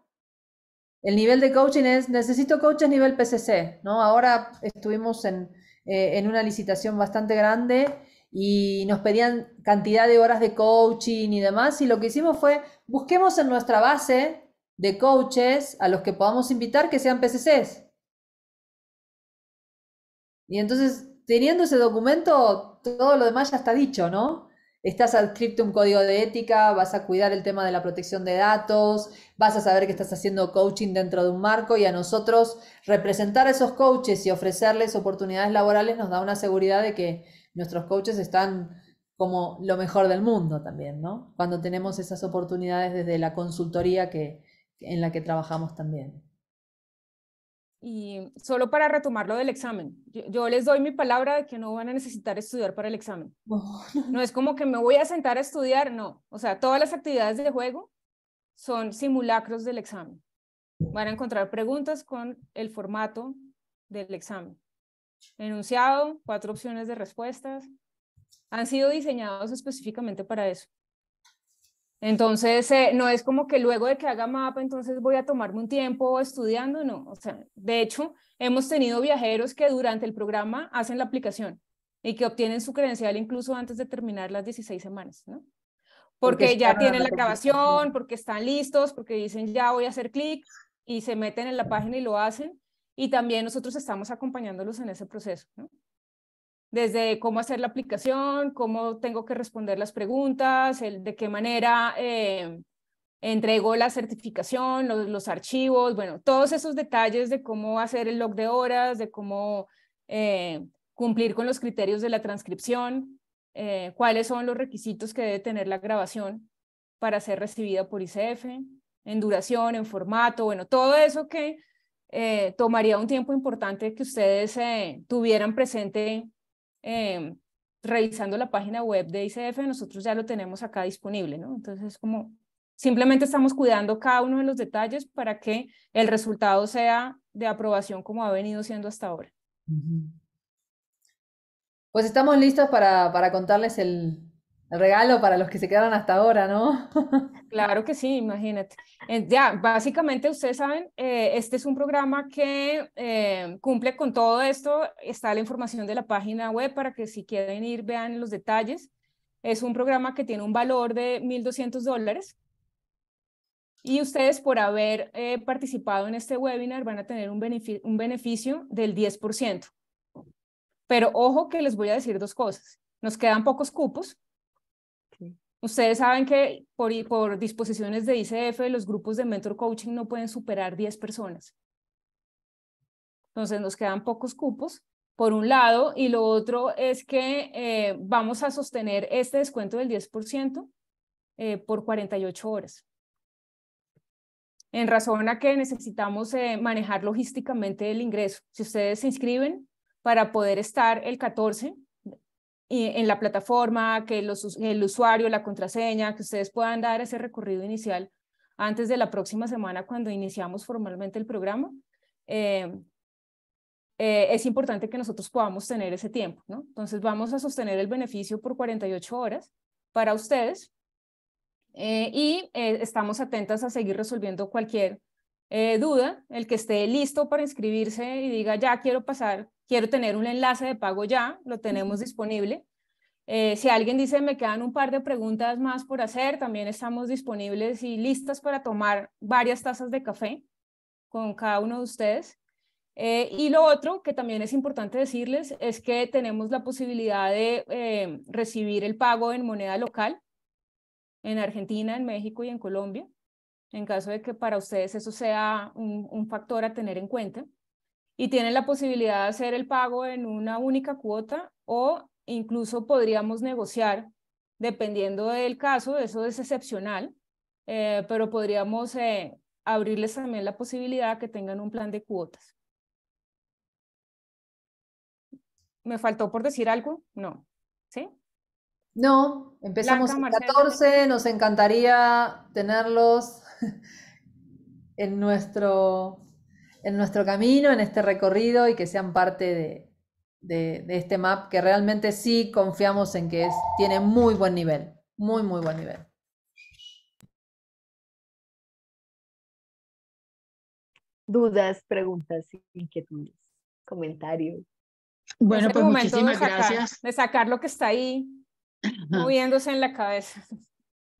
El nivel de coaching es, necesito coaches nivel PCC, ¿no? Ahora estuvimos en, eh, en una licitación bastante grande y nos pedían cantidad de horas de coaching y demás, y lo que hicimos fue busquemos en nuestra base de coaches a los que podamos invitar que sean PCCs. Y entonces, teniendo ese documento, todo lo demás ya está dicho, ¿no? Estás adscripto un código de ética, vas a cuidar el tema de la protección de datos, vas a saber que estás haciendo coaching dentro de un marco y a nosotros representar a esos coaches y ofrecerles oportunidades laborales nos da una seguridad de que nuestros coaches están como lo mejor del mundo también, ¿no? Cuando tenemos esas oportunidades desde la consultoría que, en la que trabajamos también. Y solo para retomar lo del examen, yo, les doy mi palabra de que no van a necesitar estudiar para el examen. *laughs* no es como que me voy a sentar a estudiar, no. O sea, todas las actividades de juego son simulacros del examen. Van a encontrar preguntas con el formato del examen. Enunciado, cuatro opciones de respuestas, han sido diseñados específicamente para eso. Entonces, eh, no es como que luego de que haga mapa, entonces voy a tomarme un tiempo estudiando, no. O sea, de hecho, hemos tenido viajeros que durante el programa hacen la aplicación y que obtienen su credencial incluso antes de terminar las 16 semanas, ¿no? Porque, ya tienen la grabación, porque están listos, porque dicen ya voy a hacer clic y se meten en la página y lo hacen. Y también nosotros estamos acompañándolos en ese proceso, ¿no? desde cómo hacer la aplicación, cómo tengo que responder las preguntas, de qué manera eh, entrego la certificación, los, archivos, bueno, todos esos detalles de cómo hacer el log de horas, de cómo eh, cumplir con los criterios de la transcripción, eh, cuáles son los requisitos que debe tener la grabación para ser recibida por ICF, en duración, en formato, bueno, todo eso que eh, tomaría un tiempo importante que ustedes tuvieran presente Em, revisando la página web de ICF, nosotros ya lo tenemos acá disponible, ¿no? Entonces, como simplemente estamos cuidando cada uno de los detalles para que el resultado sea de aprobación como ha venido siendo hasta ahora. Pues estamos listos para, para contarles el, regalo para los que se quedaron hasta ahora, ¿no? Claro que sí, imagínate. Eh, ya, básicamente ustedes saben, eh, este es un programa que eh, cumple con todo esto. Está la información de la página web para que si quieren ir vean los detalles. Es un programa que tiene un valor de 1.200 dólares. Y ustedes por haber participado en este webinar van a tener un, un beneficio del 10%. Pero ojo que les voy a decir dos cosas. Nos quedan pocos cupos, Ustedes saben que por, disposiciones de ICF, los grupos de mentor coaching no pueden superar 10 personas. Entonces nos quedan pocos cupos, por un lado, y lo otro es que eh, vamos a sostener este descuento del 10% por 48 eh, horas. En razón a que necesitamos eh, manejar logísticamente el ingreso. Si ustedes se inscriben para poder estar el 14, eh, en la plataforma, que el usuario, la contraseña, que ustedes puedan dar ese recorrido inicial antes de la próxima semana cuando iniciamos formalmente el programa. Eh, eh, es importante que nosotros podamos tener ese tiempo, ¿no? Entonces vamos a sostener el beneficio por 48 horas para ustedes y estamos atentas a seguir resolviendo cualquier duda. El que esté listo para inscribirse y diga, ya quiero pasar quiero tener un enlace de pago ya, lo tenemos disponible. Eh, si alguien dice, me quedan un par de preguntas más por hacer, también estamos disponibles y listas para tomar varias tazas de café con cada uno de ustedes. Eh, y lo otro que también es importante decirles es que tenemos la posibilidad de eh, recibir el pago en moneda local en Argentina, en México y en Colombia, en caso de que para ustedes eso sea un factor a tener en cuenta y tienen la posibilidad de hacer el pago en una única cuota o incluso podríamos negociar, dependiendo del caso, eso es excepcional, eh, pero podríamos eh, abrirles también la posibilidad que tengan un plan de cuotas. ¿Me faltó por decir algo? No. ¿Sí? No, empezamos a 14, nos encantaría tenerlos *laughs* en nuestro en nuestro camino, en este recorrido y que sean parte de, este map que realmente sí confiamos en que es, tiene muy buen nivel, muy, muy buen nivel. Dudas, preguntas, inquietudes, comentarios. Bueno, este pues muchísimas gracias. De sacar lo que está ahí moviéndose en la cabeza.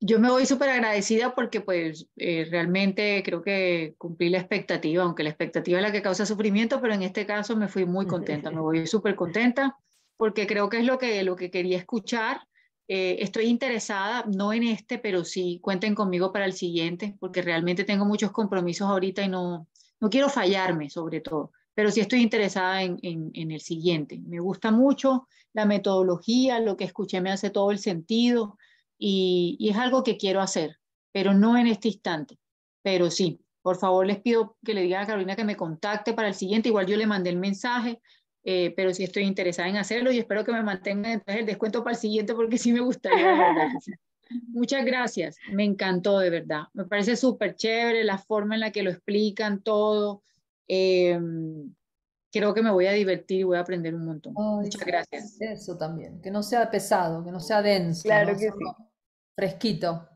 Yo me voy súper agradecida porque pues eh, realmente creo que cumplí la expectativa, aunque la expectativa es la que causa sufrimiento, pero en este caso me fui muy contenta, me *laughs* voy súper contenta porque creo que es lo que, lo que quería escuchar. Eh, estoy interesada, no en este, pero sí cuenten conmigo para el siguiente, porque realmente tengo muchos compromisos ahorita y no, no quiero fallarme sobre todo, pero sí estoy interesada en, en, en el siguiente. Me gusta mucho la metodología, lo que escuché me hace todo el sentido y, es algo que quiero hacer, pero no en este instante. Pero sí, por favor les pido que le digan a Carolina que me contacte para el siguiente. Igual yo le mandé el mensaje, eh, pero sí estoy interesada en hacerlo y espero que me mantengan entonces el descuento para el siguiente porque sí me gustaría. *laughs* Muchas gracias, me encantó de verdad. Me parece súper chévere la forma en la que lo explican todo. Eh, creo que me voy a divertir y voy a aprender un montón. Muchas gracias. Eso también, que no sea pesado, que no sea denso. Claro que sí. Fresquito.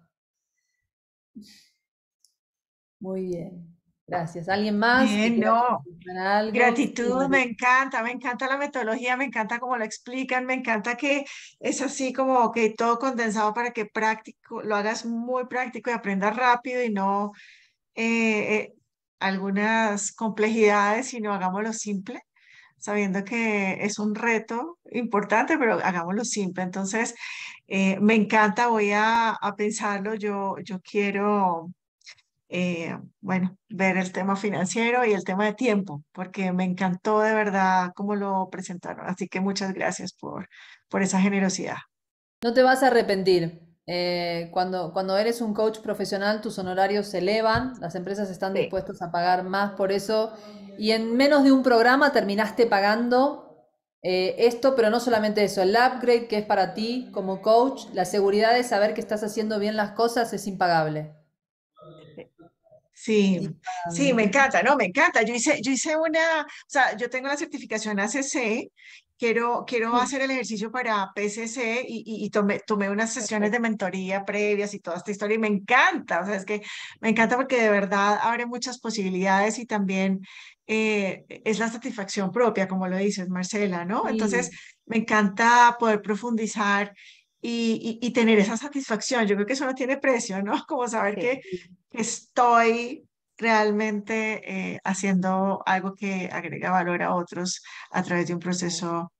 Muy bien. Gracias. ¿Alguien más? Bien, no. Gratitud, me encanta, me encanta la metodología, me encanta cómo lo explican, me encanta que es así como que todo condensado para que práctico, lo hagas muy práctico y aprendas rápido y no eh, eh, algunas complejidades, sino hagámoslo simple, sabiendo que es un reto importante, pero hagámoslo simple. Entonces, eh, me encanta, voy a, a, pensarlo, yo, yo quiero... Eh, bueno, ver el tema financiero y el tema de tiempo, porque me encantó de verdad cómo lo presentaron. Así que muchas gracias por, por esa generosidad. No te vas a arrepentir. Eh, cuando, cuando eres un coach profesional, tus honorarios se elevan, las empresas están dispuestas a pagar más por eso. Y en menos de un programa terminaste pagando eh, esto, pero no solamente eso, el upgrade que es para ti como coach, la seguridad de saber que estás haciendo bien las cosas es impagable. Sí, sí, me encanta, no, me encanta. Yo hice, yo hice una, o sea, yo tengo la certificación ACC quiero, quiero hacer el ejercicio para PCC y, tomé, tomé, unas sesiones de mentoría previas y toda esta historia y me encanta, o sea, es que me encanta porque de verdad abre muchas posibilidades y también eh, es la satisfacción propia, como lo dices, Marcela, ¿no? Entonces, me encanta poder profundizar y, tener esa satisfacción. Yo creo que eso no tiene precio, ¿no? *laughs* Como saber que estoy realmente eh, haciendo algo que agrega valor a otros a través de un proceso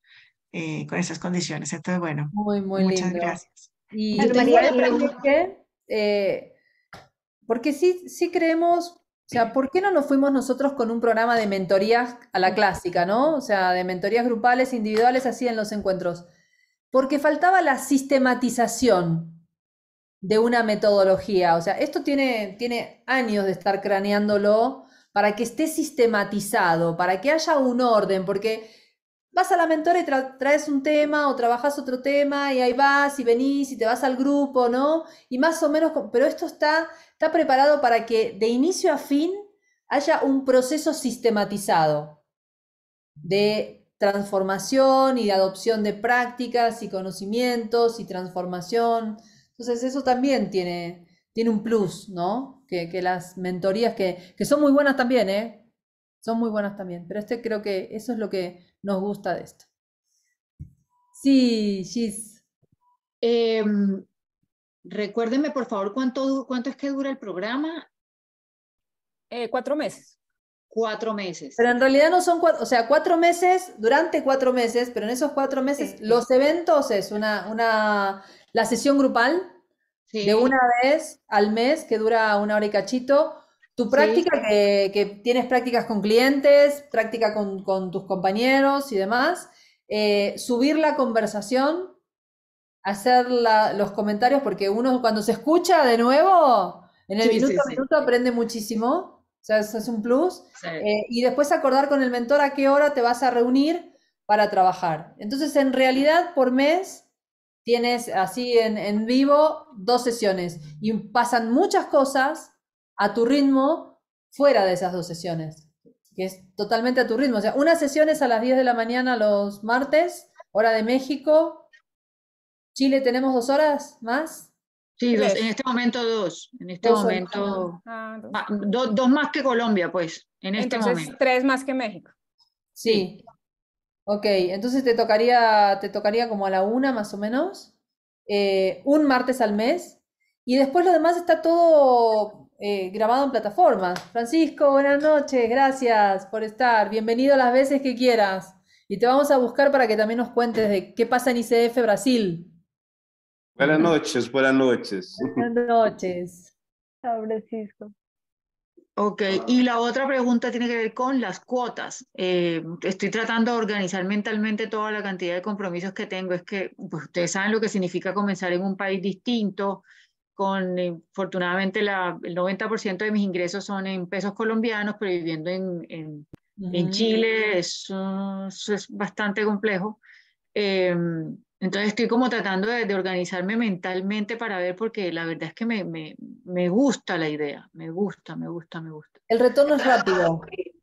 eh, con esas condiciones. Entonces, bueno, muy, muy muchas gracias. Y yo María, eh, porque sí, sí creemos, o sea, ¿por qué no nos fuimos nosotros con un programa de mentorías a la clásica, ¿no? O sea, de mentorías grupales, individuales, así en los encuentros. Porque faltaba la sistematización de una metodología. O sea, esto tiene, tiene años de estar craneándolo para que esté sistematizado, para que haya un orden, porque vas a la mentora y traes un tema o trabajas otro tema y ahí vas y venís y te vas al grupo, ¿no? Y más o menos, pero esto está, está preparado para que de inicio a fin haya un proceso sistematizado de transformación y de adopción de prácticas y conocimientos y transformación entonces eso también tiene, tiene un plus, ¿no? Que, las mentorías, que, son muy buenas también, ¿eh? Son muy buenas también, pero este creo que eso es lo que nos gusta de esto. Sí, Gis. Em, recuérdeme, por favor, cuánto, cuánto es que dura el programa. Eh, cuatro meses. Cuatro meses. Pero en realidad no son cuatro, o sea, cuatro meses, durante cuatro meses, pero en esos cuatro meses, los eventos es una, una la sesión grupal, de una vez al mes, que dura una hora y cachito. Tu práctica, que, tienes prácticas con clientes, práctica con, tus compañeros y demás. Eh, subir la conversación, hacer los comentarios, porque uno cuando se escucha de nuevo, en el minuto a minuto aprende muchísimo. O sea, es un plus. Eh, y después acordar con el mentor a qué hora te vas a reunir para trabajar. Entonces, en realidad, por mes tienes así en, vivo dos sesiones y pasan muchas cosas a tu ritmo fuera de esas dos sesiones, que es totalmente a tu ritmo. O sea, una sesión es a las 10 de la mañana los martes, hora de México. Chile, ¿tenemos dos horas más? Sí, en este momento dos. En este momento. Ah, ah, dos. más que Colombia, pues. En este momento. Tres más que México. Sí. Ok, entonces te tocaría, te tocaría como a la una más o menos, eh, un martes al mes, y después lo demás está todo eh, grabado en plataforma. Francisco, buenas noches, gracias por estar, bienvenido las veces que quieras, y te vamos a buscar para que también nos cuentes de qué pasa en ICF Brasil. Buenas noches, buenas noches. Buenas noches. Chao, Francisco. Ok, ah, y la otra pregunta tiene que ver con las cuotas. Eh, estoy tratando de organizar mentalmente toda la cantidad de compromisos que tengo. Es que pues, ustedes saben lo que significa comenzar en un país distinto. Con, eh, afortunadamente, la, el 90% de mis ingresos son en pesos colombianos, pero viviendo en, en, Chile es, es, bastante complejo. Em, entonces estoy como tratando de, organizarme mentalmente para ver, porque la verdad es que me, gusta la idea, me gusta, me gusta, me gusta. El retorno es rápido. *laughs*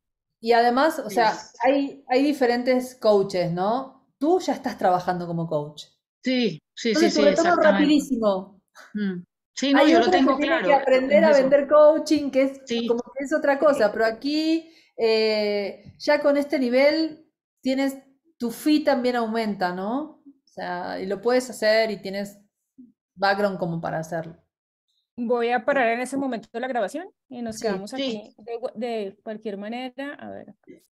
Y además, o sea, hay, hay diferentes coaches, ¿no? Tú ya estás trabajando como coach. Sí, sí, sí. Tu retorno es rapidísimo. Mm. Sí, no, yo lo tengo que claro. que aprender a vender coaching, que es otra cosa, eh. pero aquí eh, ya con este nivel tienes, tu fee también aumenta, ¿no? sea, y lo puedes hacer y tienes background como para hacerlo. Voy a parar en ese momento la grabación y nos quedamos aquí de, de, cualquier manera. A ver.